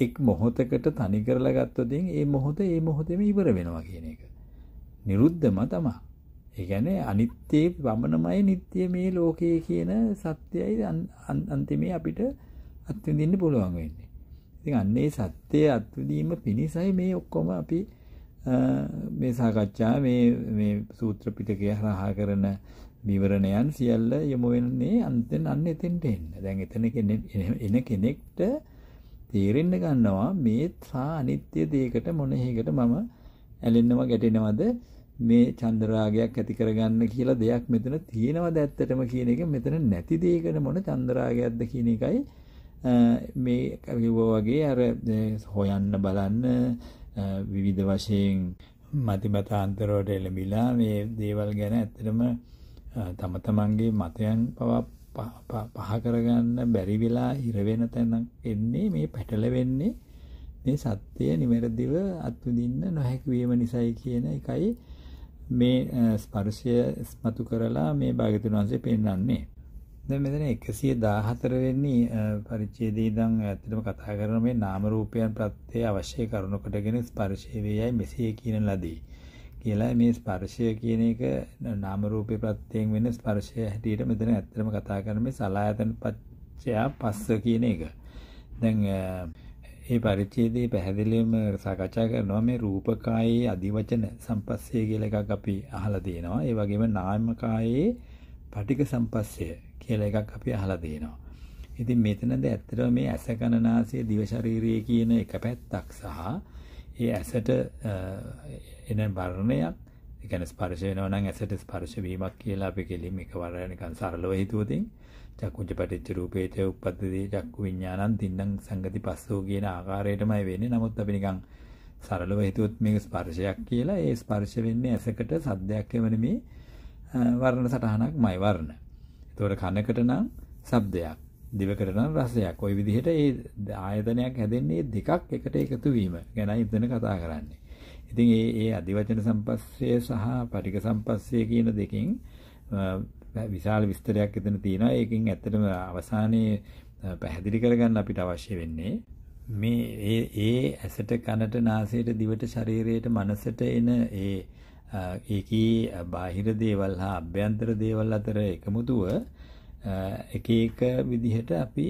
එක් මොහොතකට තනි කරලා ගත්තොතින් ඒ මොහොත ඒ මොහොතේම ඉවර වෙනවා කියන එක. නිරුද්ධම තමයි. ඒ කියන්නේ අනිත්‍යේ වමනමයි නිට්ටය මේ ලෝකයේ කියන සත්‍යයයි අන්තිමේ අපිට අත්විඳින්න පුළුවන් වෙන්නේ. ඉතින් අන්නේ සත්‍යය අත්විඳීම පිණිසයි මේ ඔක්කොම අපි මේ සාකච්ඡා මේ මේ සූත්‍ර පිටකය හරහා කරන විවරණයන් සියල්ල යොමු වෙන්නේ අන්තෙන් අන්න එතෙන්ට එන්න. දැන් එතන එන කෙනෙක්ට තේරෙන්න ගන්නවා මේ සා අනිත්‍ය දෙයකට මොන හේකට මම ඇලෙන්නව ගැටෙනවද මේ චන්ද්‍රාගයක් ඇති කරගන්න කියලා දෙයක් මෙතන තියෙනවද ඇත්තටම කියන එක මෙතන නැති දෙයකට මොන චන්ද්‍රාගයක්ද කියන එකයි මේ කිව්වා වගේ අර හොයන්න බලන්න විවිධ වශයෙන් මතිමතාන්තර වලට එළඹිලා මේ දේවල් ගැන ඇත්තටම තම තමන්ගේ මතයන් පවා පහකරගන්න බැරි වෙලා හිරවෙන තැන එන්නේ මේ පැටලවෙන්නේ මේ සත්‍යය නිවැරදිව අත්විදින්න නොහැකිවීම නිසයි කියන එකයි මේ ස්පර්ශය ස්මතු කරලා මේ භාගතුන් වහන්සේ පෙන්වන්නේ. දැන් මෙතන 114 වෙනි පරිච්ඡේදයේ ඉඳන් ඇත්තටම කතා කරන මේ නාම රූපයන් ප්‍රත්‍ය අවශ්‍ය කරුණු කොටගෙන ස්පර්ශය වේයයි මෙසේ කියන ලදී. කියලා මේ ස්පර්ශය කියන එක නාම රූපේ ප්‍රත්‍යයෙන් වෙන ස්පර්ශය හැටියට මෙතන ඇත්තටම කතා කරන්නේ සලායතන පච්චය පස්ස කියන එක. දැන් මේ පරිච්ඡේදයේ පැහැදිලිවම සාකච්ඡා කරනවා මේ රූපකායේ අදිවචන සම්පස්සය කියලා එකක් අපි අහලා තියෙනවා. ඒ වගේම නාමකායේ පටික සම්පස්සය කියලා එකක් අපි අහලා තියෙනවා. ඉතින් මෙතනද ඇත්තටම මේ ඇස කන නාසය දිව ශරීරය කියන එක පැත්තක් සහ ඒ ඇසට එන වර්ණයක් ඒ කියන්නේ ස්පර්ශ වෙනවා නම් ඇසට ස්පර්ශ වීමක් කියලා අපි කෙලින් එකවර නිකන් සරලව හිතුවොතින් චක්කුංච පටිච්ච රූපේච උප්පත්තිදී චක්කු විඥානං තින්නම් සංගති පස්සෝ කියන ආකාරයටමයි වෙන්නේ. නමුත් අපි නිකන් සරලව හිතුවොත් මේක ස්පර්ශයක් කියලා ඒ ස්පර්ශ වෙන්නේ ඇසකට සද්දයක් වෙන මේ වර්ණ සටහනක්මයි වර්ණ. ඒතකොට කනකට නම් ශබ්දයක් දිවකට නම් රසයක්. ওই විදිහට ඒ ආයතනයක් හැදෙන්නේ දෙකක් එකට එකතු වීම ගැනයි ඉතන කතා කරන්නේ. ඉතින් ඒ ඒ අධිවචන සම්පස්සය සහ පටික සම්පස්සය කියන දෙකෙන් විශාල විස්තරයක් එතන තියෙනවා. ඒකෙන් ඇත්තටම අවසානයේ පැහැදිලි කරගන්න අපිට අවශ්‍ය වෙන්නේ මේ ඒ ඒ ඇසට කනට නාසයට දිවට ශරීරයට මනසට එන ඒ ඒකී බාහිර දේවල් හා අභ්‍යන්තර දේවල් අතර එකමුතුව එක එක විදිහට අපි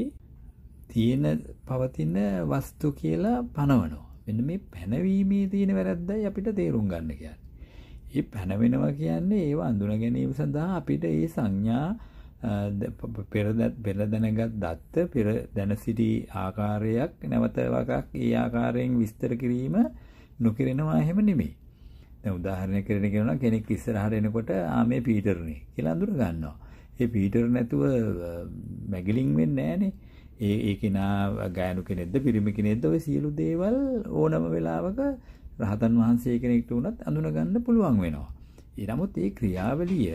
තියෙන පවතින වස්තු කියලා පනවනවා. මෙන්න මේ පැනවීමේ තියෙන වැරද්දයි අපිට තේරුම් ගන්න කියන්නේ. ඒ පැනවෙනවා කියන්නේ ඒව අඳුන ගැනීම සඳහා අපිට ඒ සංඥා පෙර දැනගත් දත්ත පෙර දැන සිටි ආකාරයක් නැවත වගක් ඒ ආකාරයෙන් විස්තර කිරීම නොකිරෙනවා එහෙම නෙමෙයි. දැන් උදාහරණයක් කරගෙන කියනවා කෙනෙක් ඉස්සරහට එනකොට ආ මේ පීටර්නේ කියලා අඳුර ගන්නවා. ඒ පීටර් නැතුව මැගලින් වෙන්නේ නැහනේ. ඒ ඒ කෙනා ගෑනු කෙනෙක්ද පිරිමි කෙනෙක්ද ওই සියලු දේවල් ඕනම වෙලාවක රහතන් වහන්සේ කෙනෙක්ට වුණත් අඳුනගන්න පුළුවන් වෙනවා. ඒ නමුත් ඒ ක්‍රියාවලිය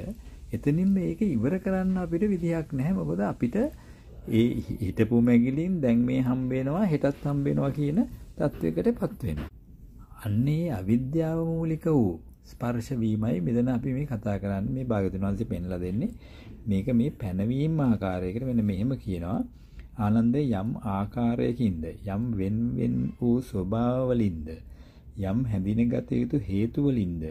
එතනින් මේක ඉවර කරන්න අපිට විදිහක් නැහැ. මොකද අපිට ඒ හිතපු මැගිලින් දැන් මේ හම්බ වෙනවා හෙටත් හම්බ වෙනවා කියන தத்துவයකටපත් වෙනවා. අන්නේ අවිද්‍යාව මූලික වූ ස්පර්ශ වීමයි මෙතන අපි මේ කතා කරන්නේ මේ භාග්‍යතුන් වහන්සේ පෙන්ලා දෙන්නේ. මේක මේ පැනවීම ආකාරයකට මෙන්න මෙහෙම කියනවා. ආනන්දය යම් ආකාරයකින්ද යම් වෙන්වෙන් වූ ස්වභාවවලින්ද යම් හැඳිනගත යුතු හේතුවලින්ද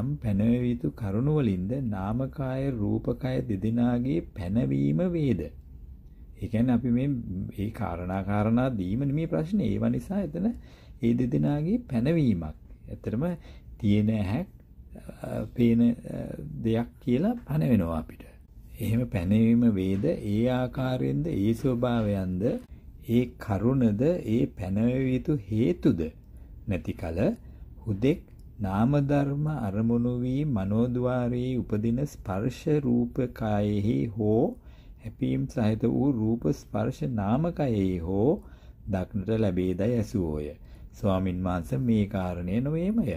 යම් පැනවිය යුතු කරුණවලින්ද නාමකාය රූපකාය දෙදෙනාගේ පැනවීම වේද ඒ කියන්නේ අපි මේ මේ කාරණා කාරණා දීම නෙමේ ප්‍රශ්නේ ඒව නිසා එතන ඒ දෙදෙනාගේ පැනවීමක් ඇත්තටම තියෙන හැක් පේන දෙයක් කියලා පණ වෙනවා අපිට එහෙම පැනවීම වේද ඒ ආකාරයෙන්ද ඒ ස්වභාවයන්ද ඒ කරුණද ඒ පැනවියතු හේතුද නැති කල හුදෙක් නාම ධර්ම අරමුණු වී මනෝද්වාරයේ උපදින ස්පර්ශ රූප කායෙහි හෝ හැපීම් සහිත වූ රූප ස්පර්ශ නාමකයෙහි හෝ දක්නට ලැබේදයි ඇසුවෝය ස්වාමින් වහන්සේ මේ කාරණය නොවේමය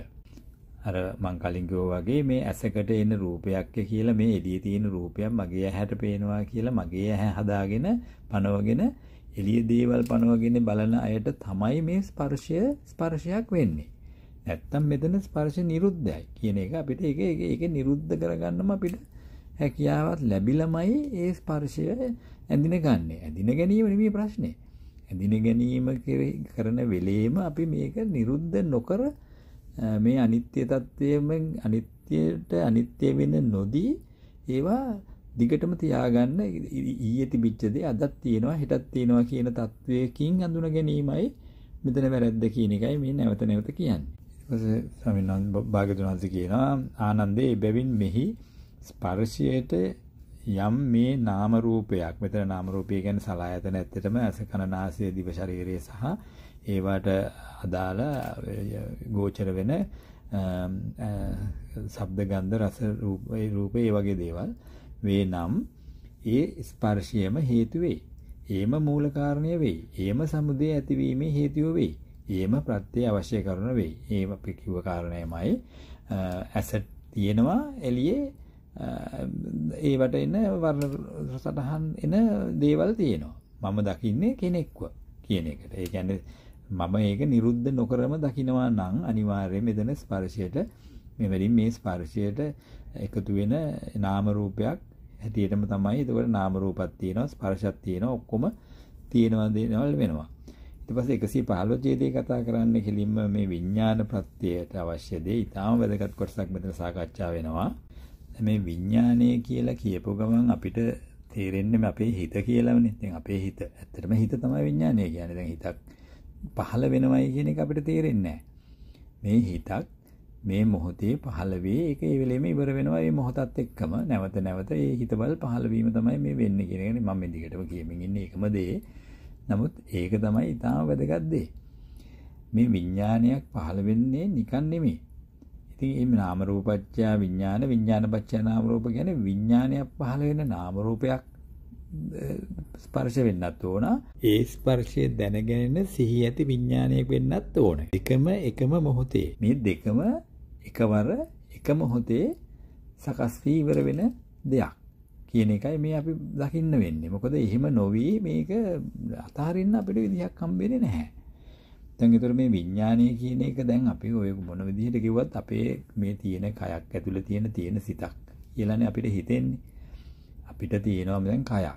අර මං කලින් කිව්වා වගේ මේ ඇසකට එන රූපයක් කියලා මේ එළියේ තියෙන රූපයක් මගේ ඇහැට පේනවා කියලා මගේ ඇහැ හදාගෙන පනවගෙන එළියේ දේවල් පනවගෙන බලන අයට තමයි මේ ස්පර්ශය ස්පර්ශයක් වෙන්නේ. නැත්තම් මෙතන ස්පර්ශ නිරුද්ධයි කියන එක අපිට ඒක ඒක නිරුද්ධ කරගන්නම අපිට හැකියාවක් ලැබිලමයි ඒ ස්පර්ශය ඇඳින ගන්න. ඇඳින ගැනීම නෙමෙයි ප්‍රශ්නේ. ඇඳින ගැනීම කරන වෙලේම අපි මේක නිරුද්ධ නොකර මේ අනිත්‍ය තත්ත්වයෙන් අනිත්‍යයට අනිත්‍ය වෙන නොදී ඒවා දිගටම තියාගන්න ඊයේ තිබිච්ච දේ අදත් තියෙනවා හෙටත් තියෙනවා කියන தത്വයකින් අඳුන ගැනීමයි මෙතන වැරද්ද කියන එකයි මේ නැවත නැවත කියන්නේ. ඊපස්සේ ස්වාමීන් වහන්සේ කියනවා ආනන්දේ බැවින් මෙහි ස්පර්ශයට යම් මේ නාම රූපයක් මෙතන නාම රූපය කියන්නේ සලආයතන ඇත්තටම අසකනාසය දිව ශරීරය සහ ඒවාට අදාළ ගෝචර වෙන සබ්ද ගන්ධ රස රූප ඒ වගේ දේවල් වේ නම් ඒ ස්පර්ශයම හේතු වෙයි. ඒම මූල කාරණය වෙයි. ඒම සමුදය ඇතිවීමේ හේතුව වෙයි. ඒම ප්‍රත්‍ය අවශ්‍ය කරන වෙයි. ඒම පිකිව කාරණයමයි ඇසට් තියෙනවා එළියේ ඒවට එන වර්ණ සටහන් එන දේවල් තියෙනවා. මම දකින්නේ කෙනෙක්ව කියන එකට. ඒ කියන්නේ මම ඒක නිරුද්ධ නොකරම දකිනවා නම් අනිවාර්යයෙන් මෙතන ස්පර්ශයට මෙවලින් මේ ස්පර්ශයට එකතු වෙන නාම රූපයක් හැටියටම තමයි ඒකට නාම රූපක් තියෙනවා ස්පර්ශයක් තියෙනවා ඔක්කොම තියෙනවා දේවල් වෙනවා ඊට පස්සේ 115 ඡේදයේ කතා කරන්නේ කෙලින්ම මේ විඥාන ප්‍රත්‍යයට අවශ්‍ය දේ ඊටාම වැදගත් කොටසක් මෙතන සාකච්ඡා වෙනවා මේ විඥානය කියලා කියපු ගමන් අපිට තේරෙන්නේ අපේ හිත කියලානේ දැන් අපේ හිත ඇත්තටම හිත තමයි විඥානය කියන්නේ දැන් හිතක් පහළ වෙනවයි කියන එක අපිට තේරෙන්නේ මේ හිතක් මේ මොහොතේ පහළ වේ ඒක ඒ වෙලෙම ඉවර වෙනවා මේ මොහොතත් එක්කම නැවත නැවත මේ හිතවල පහළ වීම තමයි මේ වෙන්නේ කියන එකනේ මම මේ දිගටම කියමින් ඉන්නේ ඒකම දේ. නමුත් ඒක තමයි ඊටාම වැදගත් දේ. මේ විඥානයක් පහළ වෙන්නේ නිකන් නෙමෙයි. ඉතින් මේ නාම රූපච්ඡා විඥාන විඥානපච්ඡා නාම රූප කියන්නේ විඥානයක් පහළ වෙන නාම රූපයක් ස්පර්ශ වෙන්නත් ඕන. ඒ ස්පර්ශය දැනගෙන සිහි ඇති විඥානයක් වෙන්නත් ඕන. එකම එකම මොහොතේ. මේ දෙකම එකවර එක මොහොතේ සකස් වී ඉවර වෙන දෙයක් කියන එකයි මේ අපි දකින්න වෙන්නේ. මොකද එහෙම නොවි මේක අතාරින්න අපිට විදිහක් හම්බෙන්නේ නැහැ. දැන් ඒතර මේ විඥානය කියන එක දැන් අපි ඔය මොන විදිහට කිව්වත් අපේ මේ තියෙන කයක් ඇතුළේ තියෙන තියෙන සිතක් කියලානේ අපිට හිතෙන්නේ. අපිට තියෙනවා දැන් කයක්.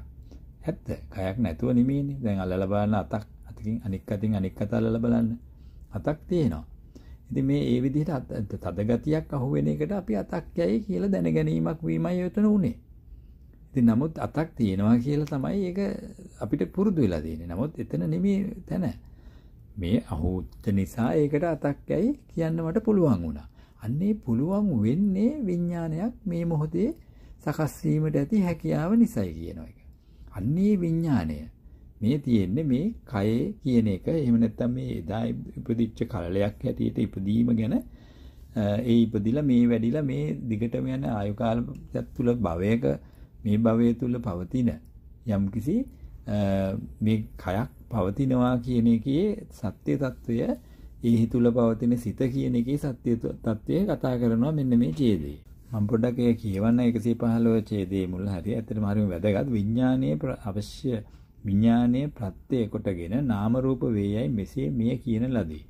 ඇත්ත. කයක් නැතුව නෙමෙයිනේ. දැන් අල්ලලා බලන්න අතක් අතකින් අනික් අතින් අනික් අත අල්ලලා බලන්න. අතක් තියෙනවා. ඉතින් මේ ඒ විදිහට තද ගතියක් අහුවෙන එකට අපි අතක් යයි කියලා දැනගැනීමක් වීමයි යොතන උනේ. ඉතින් නමුත් අතක් තියෙනවා කියලා තමයි ඒක අපිට පුරුදු වෙලා තියෙන්නේ. නමුත් එතන නෙමෙයි තැන. මේ අහුච්ච නිසා ඒකට අතක් යයි කියන්න මට පුළුවන් වුණා. අන්නේ පුළුවන් වෙන්නේ විඥානයක් මේ මොහොතේ සකස් වීමට ඇති හැකියාව නිසයි කියන එක. අන්නේ විඥාණය මේ තියෙන්නේ මේ කයේ කියන එක. එහෙම නැත්නම් මේ එදා ඉපදිච්ච කලලයක් හැටියට ඉපදීම ගැන ඒ ඉපදිලා මේ වැඩිලා මේ දිගටම යන ආයු කාලයක් තුල භවයක මේ භවය තුල පවතින යම්කිසි මේ කයක් පවතිනවා කියන එකේ සත්‍ය తত্ত্বය ඒහි තුල පවතින සිත කියන එකේ සත්‍ය తত্ত্বය කතා කරනවා මෙන්න මේ ඡේදයේ මම පොඩ්ඩක් ඒක කියවන්න 115 ඡේදයේ මුල හරි ඇත්තටම හරිම වැදගත් විඥානයේ අවශ්‍ය විඥානයේ ප්‍රත්‍ය කොටගෙන නාම රූප වේයයි මෙසේ මෙය කියන ලදී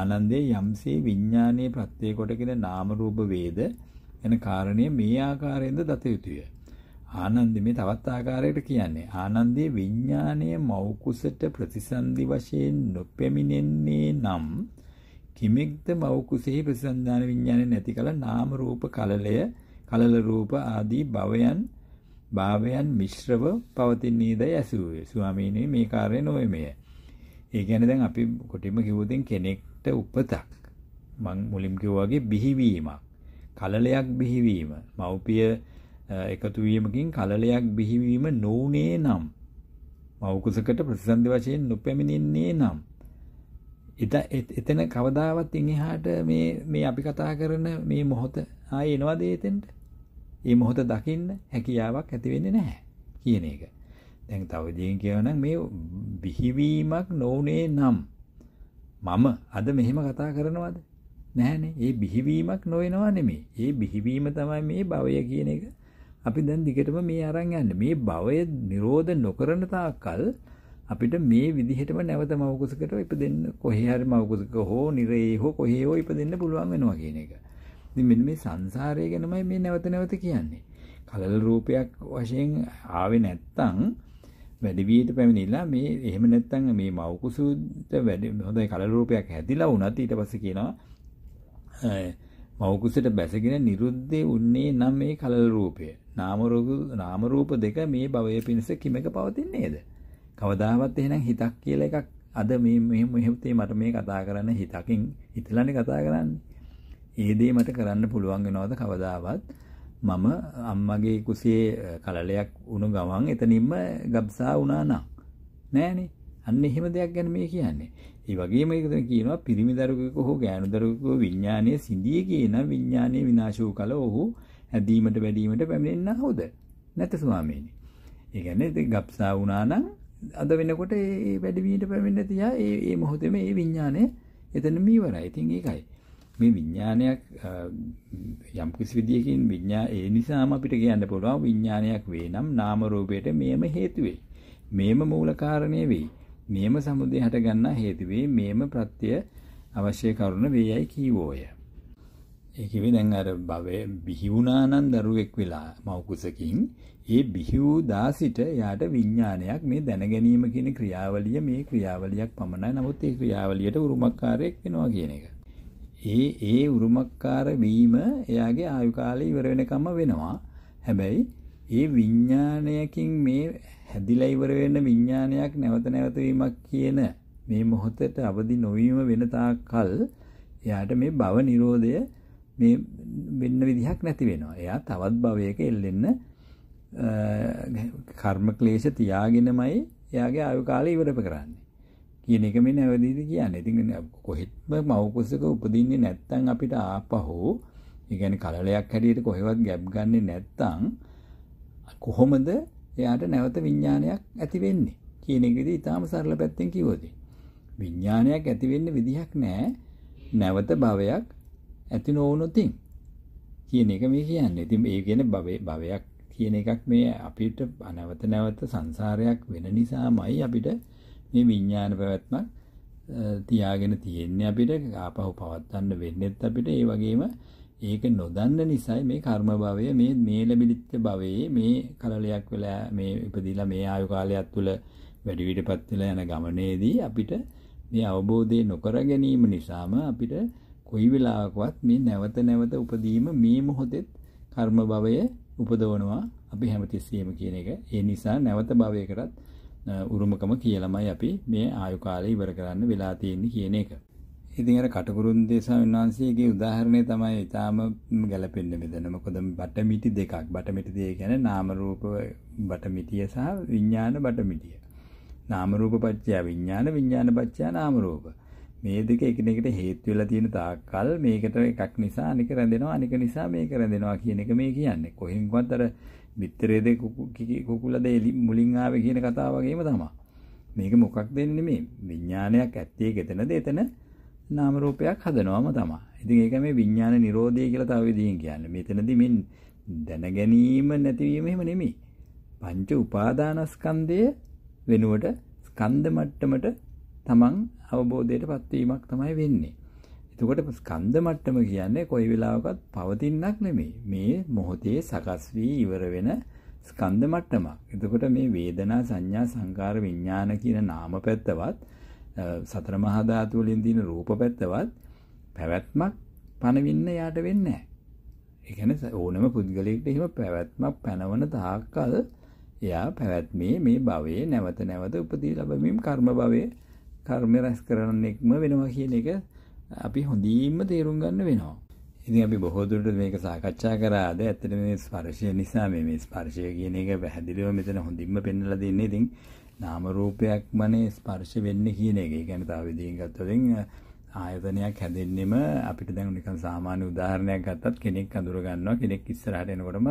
ආනන්දේ යම්සේ විඥානයේ ප්‍රත්‍ය කොටගෙන නාම රූප වේද එන කාරණය මේ ආකාරයෙන්ද දත යුතුය ආනන්ද මේ තවත් ආකාරයකට කියන්නේ ආනන්දේ විඥානයේ මෞකුසට ප්‍රතිසන්දි වශයෙන් නොපැමිණෙන්නේ නම් කිමෙක්ද මව කුසෙහි ප්‍රතිසන්දාන විඥානය නැති කල නාම රූප කලලය කලල රූප ආදී භවයන් භාවයන් මිශ්‍රව පවතින්නේදයි ඇසුවේ ස්වාමීනි මේ කාර්යය නොවේමය. ඒ කියන්නේ දැන් අපි කොටිම කිව්වොතින් කෙනෙක්ට උපතක් මං මුලින් කිව්වාගේ බිහිවීමක් කලලයක් බිහිවීම මව්පිය එකතු වීමකින් කලලයක් බිහිවීම නොඋනේ නම් මව්කුසකට ප්‍රතිසන්දි වශයෙන් නොපැමිණෙන්නේ නම් එතන කවදාවත් එහාට මේ මේ අපි කතා කරන මේ මොහොත ආයේ එනවද එතෙන්ට? මේ මොහොත දකින්න හැකියාවක් ඇති වෙන්නේ නැහැ කියන එක. දැන් තව දෙයක් කියවනම් මේ බිහිවීමක් නොඋනේ නම් මම අද මෙහෙම කතා කරනවද? නැහැනේ. ඒ බිහිවීමක් නොවෙනවා නෙමෙයි. ඒ බිහිවීම තමයි මේ භවය කියන එක. අපි දැන් දිගටම මේ අරන් යන්නේ. මේ භවය නිරෝධ නොකරන තාක්කල් අපිට මේ විදිහටම නැවත මවකුසකට ඉපදෙන්න කොහේ හරි මවකුසක හෝ නිරේ හෝ කොහේ හෝ ඉපදෙන්න පුළුවන් වෙනවා කියන එක. ඉතින් මෙන්න මේ සංසාරය ගැනමයි මේ නැවත නැවත කියන්නේ. කලල රූපයක් වශයෙන් ආවේ නැත්තම් වැඩි වියට පැමිණිලා මේ එහෙම නැත්තම් මේ මවකුසුට වැඩි හොඳයි කලල රූපයක් හැදිලා වුණත් ඊට පස්සේ කියනවා මවකුසට බැසගෙන නිරුද්ධේ උන්නේ නම් මේ කලල රූපය. නාම රූප දෙක මේ භවයේ පිණිස කිමක පවතින්නේද? කවදාවත් එහෙනම් හිතක් කියලා එකක් අද මේ මෙහෙම මෙහෙමතේ මට මේ කතා කරන්න හිතකින් හිතලානේ කතා කරන්නේ. ඒ දේ මට කරන්න පුළුවන් වෙනවද කවදාවත්? මම අම්මගේ කුසියේ කලලයක් උණු ගමන් එතනින්ම ගබ්සා වුණා නම් නෑනේ. අන්න එහෙම දෙයක් ගැන මේ කියන්නේ. ඒ වගේම ඒකෙන් කියනවා පිරිමි දරුවෙකු හෝ ගෑනු දරුවෙකු විඥානයේ සිඳියේ කියන විඥානයේ විනාශ වූ කල ඔහු හැදීමට වැඩිවීමට පැමිණෙන්නහොද? නැත ස්වාමීනි. ඒ කියන්නේ ගබ්සා වුණා නම් අද වෙනකොට ඒ වැඩිවීට පැමිණ තියා ඒ මොහොතම ඒ විඤ්ඥානය එතන මීවර ඉතින් ඒකයි මේ විඤ්ඥානයක් යම්කිසි විදිියකින් විඤ්ඥා ඒ නිසාම අපිට කියන්න පුළුවන් විඤ්ඥානයක් වේ නම් නාමරූපයට මෙම හේතුවේ මේම මූලකාරණය වෙයි මෙම සමුදය හටගන්න හේතුවේ මෙම ප්‍රත්‍යය අවශ්‍ය කරුණ වේයයි කීවෝය ඒකිවේ දැන් අර භවය බිහිවුණානන් දරුවෙක් වෙලා මවකුසකින් ඒ බිහිවූ දාසිට යාට විඤ්ඥානයක් මේ දැනගැනීම කියන ක්‍රියාවලිය මේ ක්‍රියාවලියක් පමණයි නමුත් ඒ ක්‍රියාවලියට උරුමක්කාරයෙක් වෙනවා කියන එක. ඒ ඒ උරුමක්කාර වීම එයාගේ ආයුකාලය ඉවරවෙනකම්ම වෙනවා හැබැයි ඒ විඤ්ඥානයකින් මේ හැදිලා ඉවරවෙන්න විඤ්ඥානයක් නැවත නැවතවීමක් කියන මේ මොහොතට අවදි නොවීම වෙනතා කල් එයාට මේ බව නිරෝධය මේ වෙන්න විදිහක් නැති වෙනවා එයා තවත් භවයක එල්ලෙන්න කර්ම ක්ලේශ තියාගෙනමයි එයාගේ ආයු කාලය ඉවරප කරන්නේ කියන එක මේ නැවදීද කියන්නේ. ඉතින් කොහෙත්ම මව කුසක උපදින්නේ නැත්නම් අපිට ආපහු, ඒ කියන්නේ කලලයක් හැටියට කොහෙවත් ගැප් ගන්නෙ නැත්නම් කොහොමද එයාට නැවත විඥානයක් ඇති වෙන්නේ කියන එක ඉතින් ඊටාම සරල පැත්තෙන් කිව්වොත්. විඥානයක් ඇති වෙන්න විදිහක් නැහැ. නැවත භවයක් ඇති නොවුනොතින් කියන එක මේ කියන්නේ. ඉතින් ඒ කියන්නේ භවයක් කියන එකක් මේ අපිට අනවත නැවත සංසාරයක් වෙන නිසාමයි අපිට මේ විඤ්ඥාන පැවැත්මක් තියාගෙන තියෙන්නේ අපිට ආපහු පවත්වන්න වෙන්නෙත් අපිට ඒ වගේම ඒක නොදන්න නිසයි මේ කර්ම භවය මේ මේ ලැබිලිච්ච භවයේ මේ කලලයක් වෙලා මේ ඉපදිලා මේ ආයු කාලයක් තුල වැඩි විඩපත් වෙලා යන ගමනේදී අපිට මේ අවබෝධය නොකර ගැනීම නිසාම අපිට කොයි වෙලාවකවත් මේ නැවත නැවත උපදීම මේ මොහොතෙත් කර්ම භවය උපදවනවා අපි හැමතිස්සෙම කියන එක. ඒ නිසා නැවත භවයකටත් උරුමකම කියලාමයි අපි මේ ආයු කාලය ඉවර කරන්න වෙලා තියෙන්නේ කියන එක. ඉතින් අර කටුකුරුන් දේශාවින් වහන්සේගේ උදාහරණය තමයි ඊටාම ගැලපෙන්නේ මෙතන. මොකද බටමිටි දෙකක්. බටමිටි දෙය කියන්නේ නාම රූප බටමිටිය සහ විඥාන බටමිටිය. නාම රූප පත්‍ය විඥාන විඥාන පත්‍ය නාම රූප. මේ දෙක එකිනෙකට හේතු වෙලා තියෙන තාක්කල් මේකට එකක් නිසා අනික රැඳෙනවා අනික නිසා මේක රැඳෙනවා කියන එක මේ කියන්නේ. කොහෙන්වත් අර බිත්තරේ දෙක කුකුලද මුලින් ආවේ කියන කතාව වගේම තමයි. මේක මොකක් දෙන්නේ නෙමේ. විඥානයක් ඇත්තේ කෙතනද? එතන නාම රූපයක් හදනවාම තමයි. ඉතින් ඒක මේ විඥාන නිරෝධය කියලා තව විදිහෙන් කියන්නේ. මෙතනදී මේ දැන ගැනීම නැතිවීම එහෙම නෙමෙයි. පංච උපාදානස්කන්ධය වෙනුවට ස්කන්ධ මට්ටමට තමන් අවබෝධයට පත්වීමක් තමයි වෙන්නේ. එතකොට ස්කන්ධ මට්ටම කියන්නේ කොයි වෙලාවකත් පවතින්නක් නෙමෙයි. මේ මොහොතේ සකස් වී ඉවර වෙන ස්කන්ධ මට්ටමක්. එතකොට මේ වේදනා සංඥා සංකාර විඥාන කියන නාම පැත්තවත් සතර මහා ධාතු වලින් දින රූප පැත්තවත් පැවැත්මක් පණවින්න යාට වෙන්නේ නැහැ. ඒ කියන්නේ ඕනම පුද්ගලයෙක්ට එහෙම පැවැත්මක් පැනවන තාක්කල් එයා පැවැත්මේ මේ භවයේ නැවත නැවත උපදී ලැබමින් කර්ම භවයේ කර්ම රැස් කරන්නෙක්ම වෙනවා කියන එක අපි හොඳින්ම තේරුම් ගන්න වෙනවා. ඉතින් අපි බොහෝ දුරට මේක සාකච්ඡා කරාද ඇත්තට මේ ස්පර්ශය නිසා මේ මේ ස්පර්ශය කියන එක පැහැදිලිව මෙතන හොඳින්ම පෙන්වලා දෙන්නේ. ඉතින් නාම රූපයක්මනේ ස්පර්ශ වෙන්නේ කියන එක. ඒ කියන්නේ තව විදිහකින් ගත්තොත් ආයතනයක් හැදෙන්නෙම අපිට දැන් නිකන් සාමාන්‍ය උදාහරණයක් ගත්තත් කෙනෙක් අඳුර ගන්නවා කෙනෙක් ඉස්සරහට එනකොටම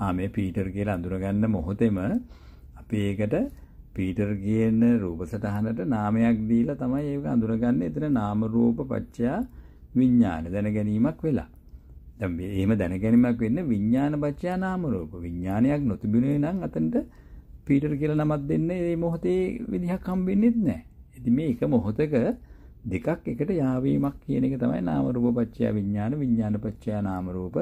ආ මේ පීටර් කියලා අඳුර ගන්න මොහොතේම අපි ඒකට පීටර් කියන රූප සටහනට නාමයක් දීලා තමයි ඒක අඳුරගන්න එතන නාම රූප පච්චයා විඤ්ඥාන දැන ගැනීමක් වෙලා. ඒම දැනගැනීමක් වෙන්න විඤ්ඥාන පච්චා නාම රූප විඤ්ඥානයක් නොතිබුණේ නම් අතන්ට පීටර් කියල නමත් දෙන්න ඒ මොහොතේ විදිහක් කම්බින්නෙත් නෑ. ඇති මේ එක මොහොතක දෙකක් එකට යාවීමක් කියන එක තමයි නාමරූප පච්චයා විඤ්ඥාන විඤ්ඥාන පච්චයා නාමරූප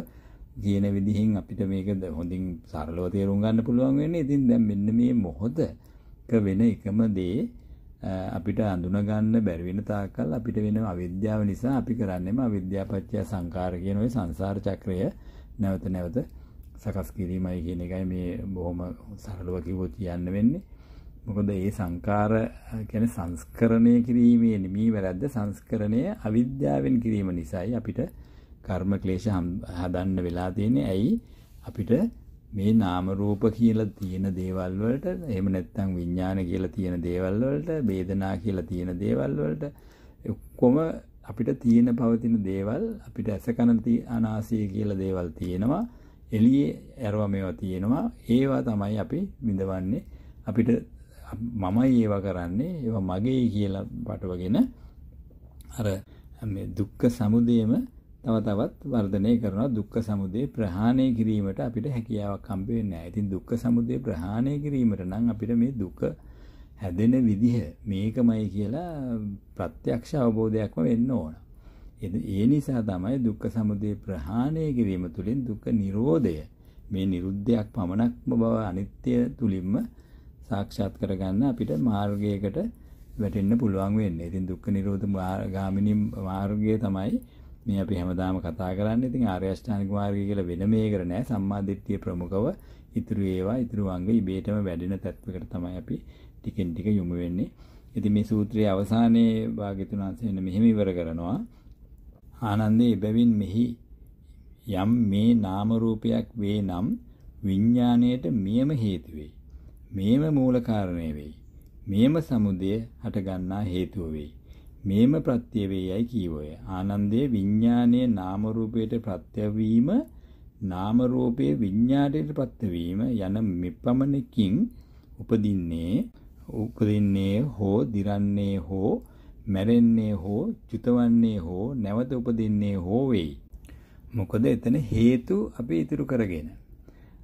කියන විදිහින් අපිට මේක හොඳින් සරලව තේරුම් ගන්න පුළුවන් වෙන්න ඉතින් දැම් මෙන්න මේ මොහොත එක වෙන එකම දේ අපිට අඳුනගන්න බැරි වෙන තාක්කල් අපිට වෙන අවිද්‍යාව නිසා අපි කරන්නේම අවිද්‍යාපත්‍ය සංකාර කියන ওই සංසාර චක්‍රය නැවත නැවත සකස් කිරීමයි කියන එකයි මේ බොහොම සරලව කිව්වොත් කියන්න වෙන්නේ. මොකද මේ සංකාර කියන්නේ සංස්කරණය කිරීමේ නිමී වැරද්ද සංස්කරණය අවිද්‍යාවෙන් කිරීම නිසායි අපිට කර්ම ක්ලේශ හදන්න වෙලා තියෙන්නේ. ඇයි අපිට මේ නාම රූප කියලා තියෙන දේවල් වලට එහෙම නැත්නම් විඥාන කියලා තියෙන දේවල් වලට වේදනා කියලා තියෙන දේවල් වලට ඔක්කොම අපිට තියෙන පවතින දේවල් අපිට ඇසකන අනාසය කියලා දේවල් තියෙනවා එළියේ ඇරව මේවා තියෙනවා ඒවා තමයි අපි විඳවන්නේ අපිට මමයි ඒවා කරන්නේ ඒවා මගේයි කියලා පටවගෙන අර මේ දුක්ඛ සමුදයම තව තවත් වර්ධනය කරනවා දුක්ඛ සමුදය ප්‍රහාණය කිරීමට අපිට හැකියාවක් හම්බ වෙන්නේ නැහැ. ඉතින් දුක්ඛ සමුදය ප්‍රහාණය කිරීමට නම් අපිට මේ දුක හැදෙන විදිහ මේකමයි කියලා ප්‍රත්‍යක්ෂ අවබෝධයක්ම වෙන්න ඕන. ඒ නිසා තමයි දුක්ඛ සමුදය ප්‍රහාණය කිරීම තුළින් දුක්ඛ නිරෝධය මේ නිරුද්ධයක් පමණක්ම බව අනිත්‍ය තුලින්ම සාක්ෂාත් කරගන්න අපිට මාර්ගයකට වැටෙන්න පුළුවන් වෙන්නේ. ඉතින් දුක්ඛ නිරෝධ ගාමිනී මාර්ගය තමයි මේ අපි හැමදාම කතා කරන්නේ ඉතින් ආර්ය අෂ්ටාංගික මාර්ගය කියලා වෙන මේකට නෑ සම්මා දිට්ඨිය ප්‍රමුඛව ඉතුරු ඒවා ඉතුරු අංග ඉබේටම වැඩෙන තත්වයකට තමයි අපි ටිකෙන් ටික යොමු වෙන්නේ. ඉතින් මේ සූත්‍රයේ අවසානයේ භාග්‍යතුන් වහන්සේ මෙහෙම ඉවර කරනවා ආනන්දේ බැවින් මෙහි යම් මේ නාම රූපයක් වේ නම් විඥාණයට මියම හේතු වෙයි. මේම මූල කාරණේ වෙයි. මේම සමුදය හටගන්නා හේතුව වෙයි. මේම ප්‍රත්‍ය වේයයි කීවෝය. ආනන්දේ විඥානයේ නාම රූපයට ප්‍රත්‍ය වීම නාම රූපයේ විඥාණයට ප්‍රත්‍ය වීම යන මෙපමණකින් උපදින්නේ උපදින්නේ හෝ දිරන්නේ හෝ මැරෙන්නේ හෝ චුතවන්නේ හෝ නැවත උපදින්නේ හෝ වෙයි. මොකද එතන හේතු අපි ඉතුරු කරගෙන.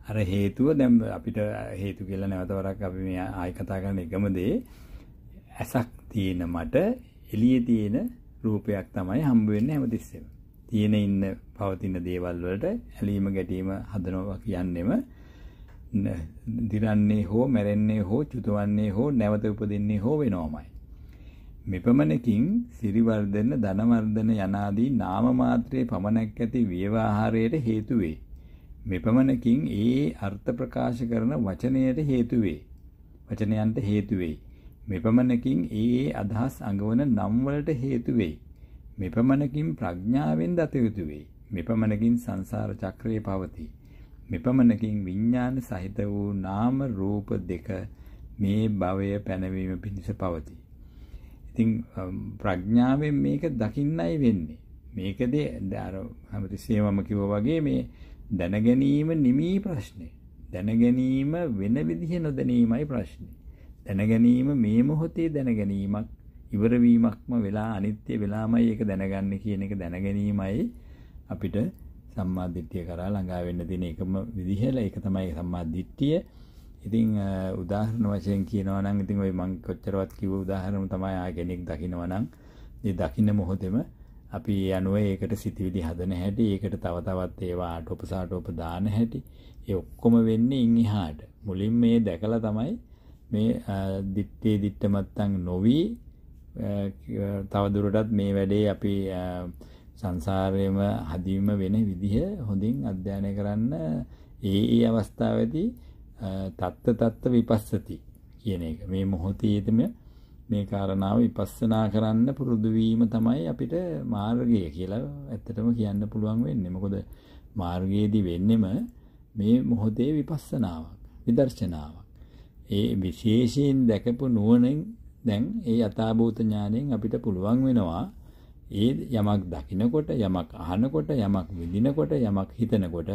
අර හේතුව දැන් අපිට හේතු කියලා නැවත වරක් අපි මේ ආයි කතා කරන එකම දේ ඇසක් තියෙන මට එළියේ තියෙන රූපයක් තමයි හම්බ වෙන්නේ හැමතිස්සෙම. තියෙන ඉන්න පවතින දේවල් වලට ඇලීම ගැටීම හදනවා කියන්නෙම දිරන්නේ හෝ මැරෙන්නේ හෝ චුතවන්නේ හෝ නැවත උපදින්නේ හෝ වෙනවමයි. මෙපමණකින් සිරිවර්ධන ධනවර්ධන යනාදී නාම මාත්‍රයේ පමණක් ඇති ව්‍යවහාරයට හේතු වේ. මෙපමණකින් ඒ අර්ථ ප්‍රකාශ කරන වචනයට හේතු වේ. වචනයන්ට හේතු වෙයි. මෙපමණකින් ඒ ඒ අදහස් අඟවන නම් වලට හේතු වෙයි. මෙපමණකින් ප්‍රඥාවෙන් දත යුතු වෙයි. මෙපමණකින් සංසාර චක්‍රය පවතී. මෙපමණකින් විඥාන සහිත වූ නාම රූප දෙක මේ භවය පැනවීම පිණිස පවතී. ඉතින් ප්‍රඥාවෙන් මේක දකින්නයි වෙන්නේ. මේකද අර හැමතිස්සෙම කිව්වා වගේ මේ දැන ගැනීම නිමී ප්‍රශ්නේ. දැන ගැනීම වෙන විදිහ නොදැනීමයි ප්‍රශ්නේ. දැනගැනීම මේ මොහොතේ දැනගැනීමක් ඉවරවීමක්ම වෙලා අනිත්‍ය වෙලාමයි ඒක දැනගන්නේ කියන එක දැනගැනීමයි අපිට සම්මා දිට්ඨිය කරා ළඟා වෙන්න තියෙන එකම විදිහල ඒක තමයි සම්මා දිට්ඨිය. ඉතින් උදාහරණ වශයෙන් කියනවා නම් ඉතින් ওই මම කොච්චරවත් කිව්ව උදාහරණ තමයි ආ කෙනෙක් දකිනවා නම් ඒ දකින්න මොහොතේම අපි යනුව ඒකට සිතිවිලි හදන හැටි ඒකට තව තවත් ඒවා ආටෝපසාටෝප දාන හැටි ඒ ඔක්කොම වෙන්නේ ඉන් එහාට මුලින් මේ දැකලා තමයි මේ දිත්තේ දිට්ටමත්තන් නොවී තවදුරටත් මේ වැඩේ අපි සංසාරයම හදීම වෙන විදිහ හොඳින් අධ්‍යයනය කරන්න ඒ ඒ අවස්ථාවදී තත්ත තත්ත විපස්සති කියන එක මේ මොහොතේදම මේ කාරණාව විපස්සනා කරන්න පුරුදු වීම තමයි අපිට මාර්ගය කියලා ඇත්තටම කියන්න පුළුවන් වෙන්නේ. මොකද මාර්ගයේදී වෙන්නෙම මේ මොහොතේ විපස්සනාවක්, විදර්ශනාවක්. ඒ විශේෂයෙන් දැකපු නුවණෙන් දැන් ඒ යථාභූත ඥාණයෙන් අපිට පුළුවන් වෙනවා ඒ යමක් දකිනකොට යමක් අහනකොට යමක් විඳිනකොට යමක් හිතනකොට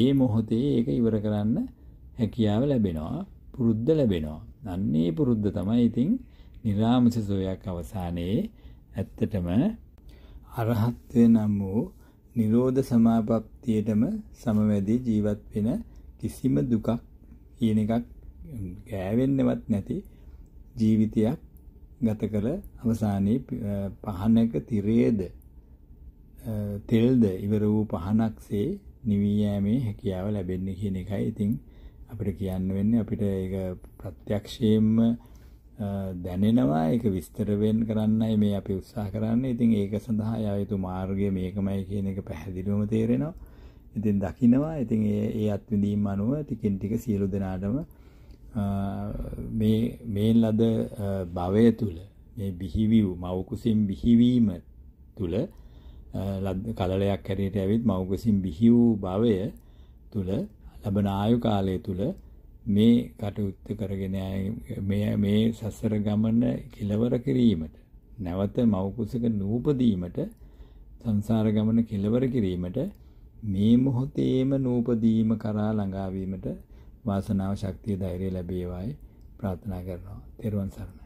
ඒ මොහොතේ ඒක ඉවර කරන්න හැකියාව ලැබෙනවා පුරුද්ද ලැබෙනවා. අන්නේ පුරුද්ද තමයි ඉතින් නිරාමස සෝයක් අවසානයේ ඇත්තටම අරහත්ත්වය නම් වූ නිරෝධ සමාපත්තියටම සමවැදී ජීවත් වෙන කිසිම දුකක් කියන එකක් ගෑවෙන්නවත් නැති ජීවිතයක් ගත කර අවසානයේ පහනක තිරේද තෙල්ද ඉවර වූ පහනක්සේ නිවී යෑමේ හැකියාව ලැබෙන්නේ කියන එකයි. ඉතින් අපිට කියන්න වෙන්නේ අපිට ඒක ප්‍රත්‍යක්ෂයෙන්ම දැනෙනවා ඒක විස්තර වෙන්න කරන්නයි මේ අපි උත්සාහ කරන්නේ. ඉතින් ඒක සඳහා යා යුතු මාර්ගය මේකමයි කියන එක පැහැදිලිවම තේරෙනවා. ඉතින් දකිනවා. ඉතින් ඒ ඒ අත්විඳීම් අනුව ටිකෙන් ටික සියලු දෙනාටම මේ මේ ලද භවය තුල මේ බිහිවිව් මව කුසින් බිහිවීම තුල කලලයක් හැටියට ඇවිත් මව කුසින් බිහි වූ භවය තුල ලබන ආයු කාලය තුල මේ කටයුත්ත කරගෙන මේ මේ සසර ගමන කෙලවර කිරීමට නැවත මව කුසක නූපදීමට සංසාර ගමන කෙලවර කිරීමට මේ මොහොතේම නූපදීම කරා ළඟා වීමට වාසනාව ශක්තිය ධෛර්යය ලැබේවායි ප්‍රාර්ථනා කරනවා. තෙරුවන් සරණයි.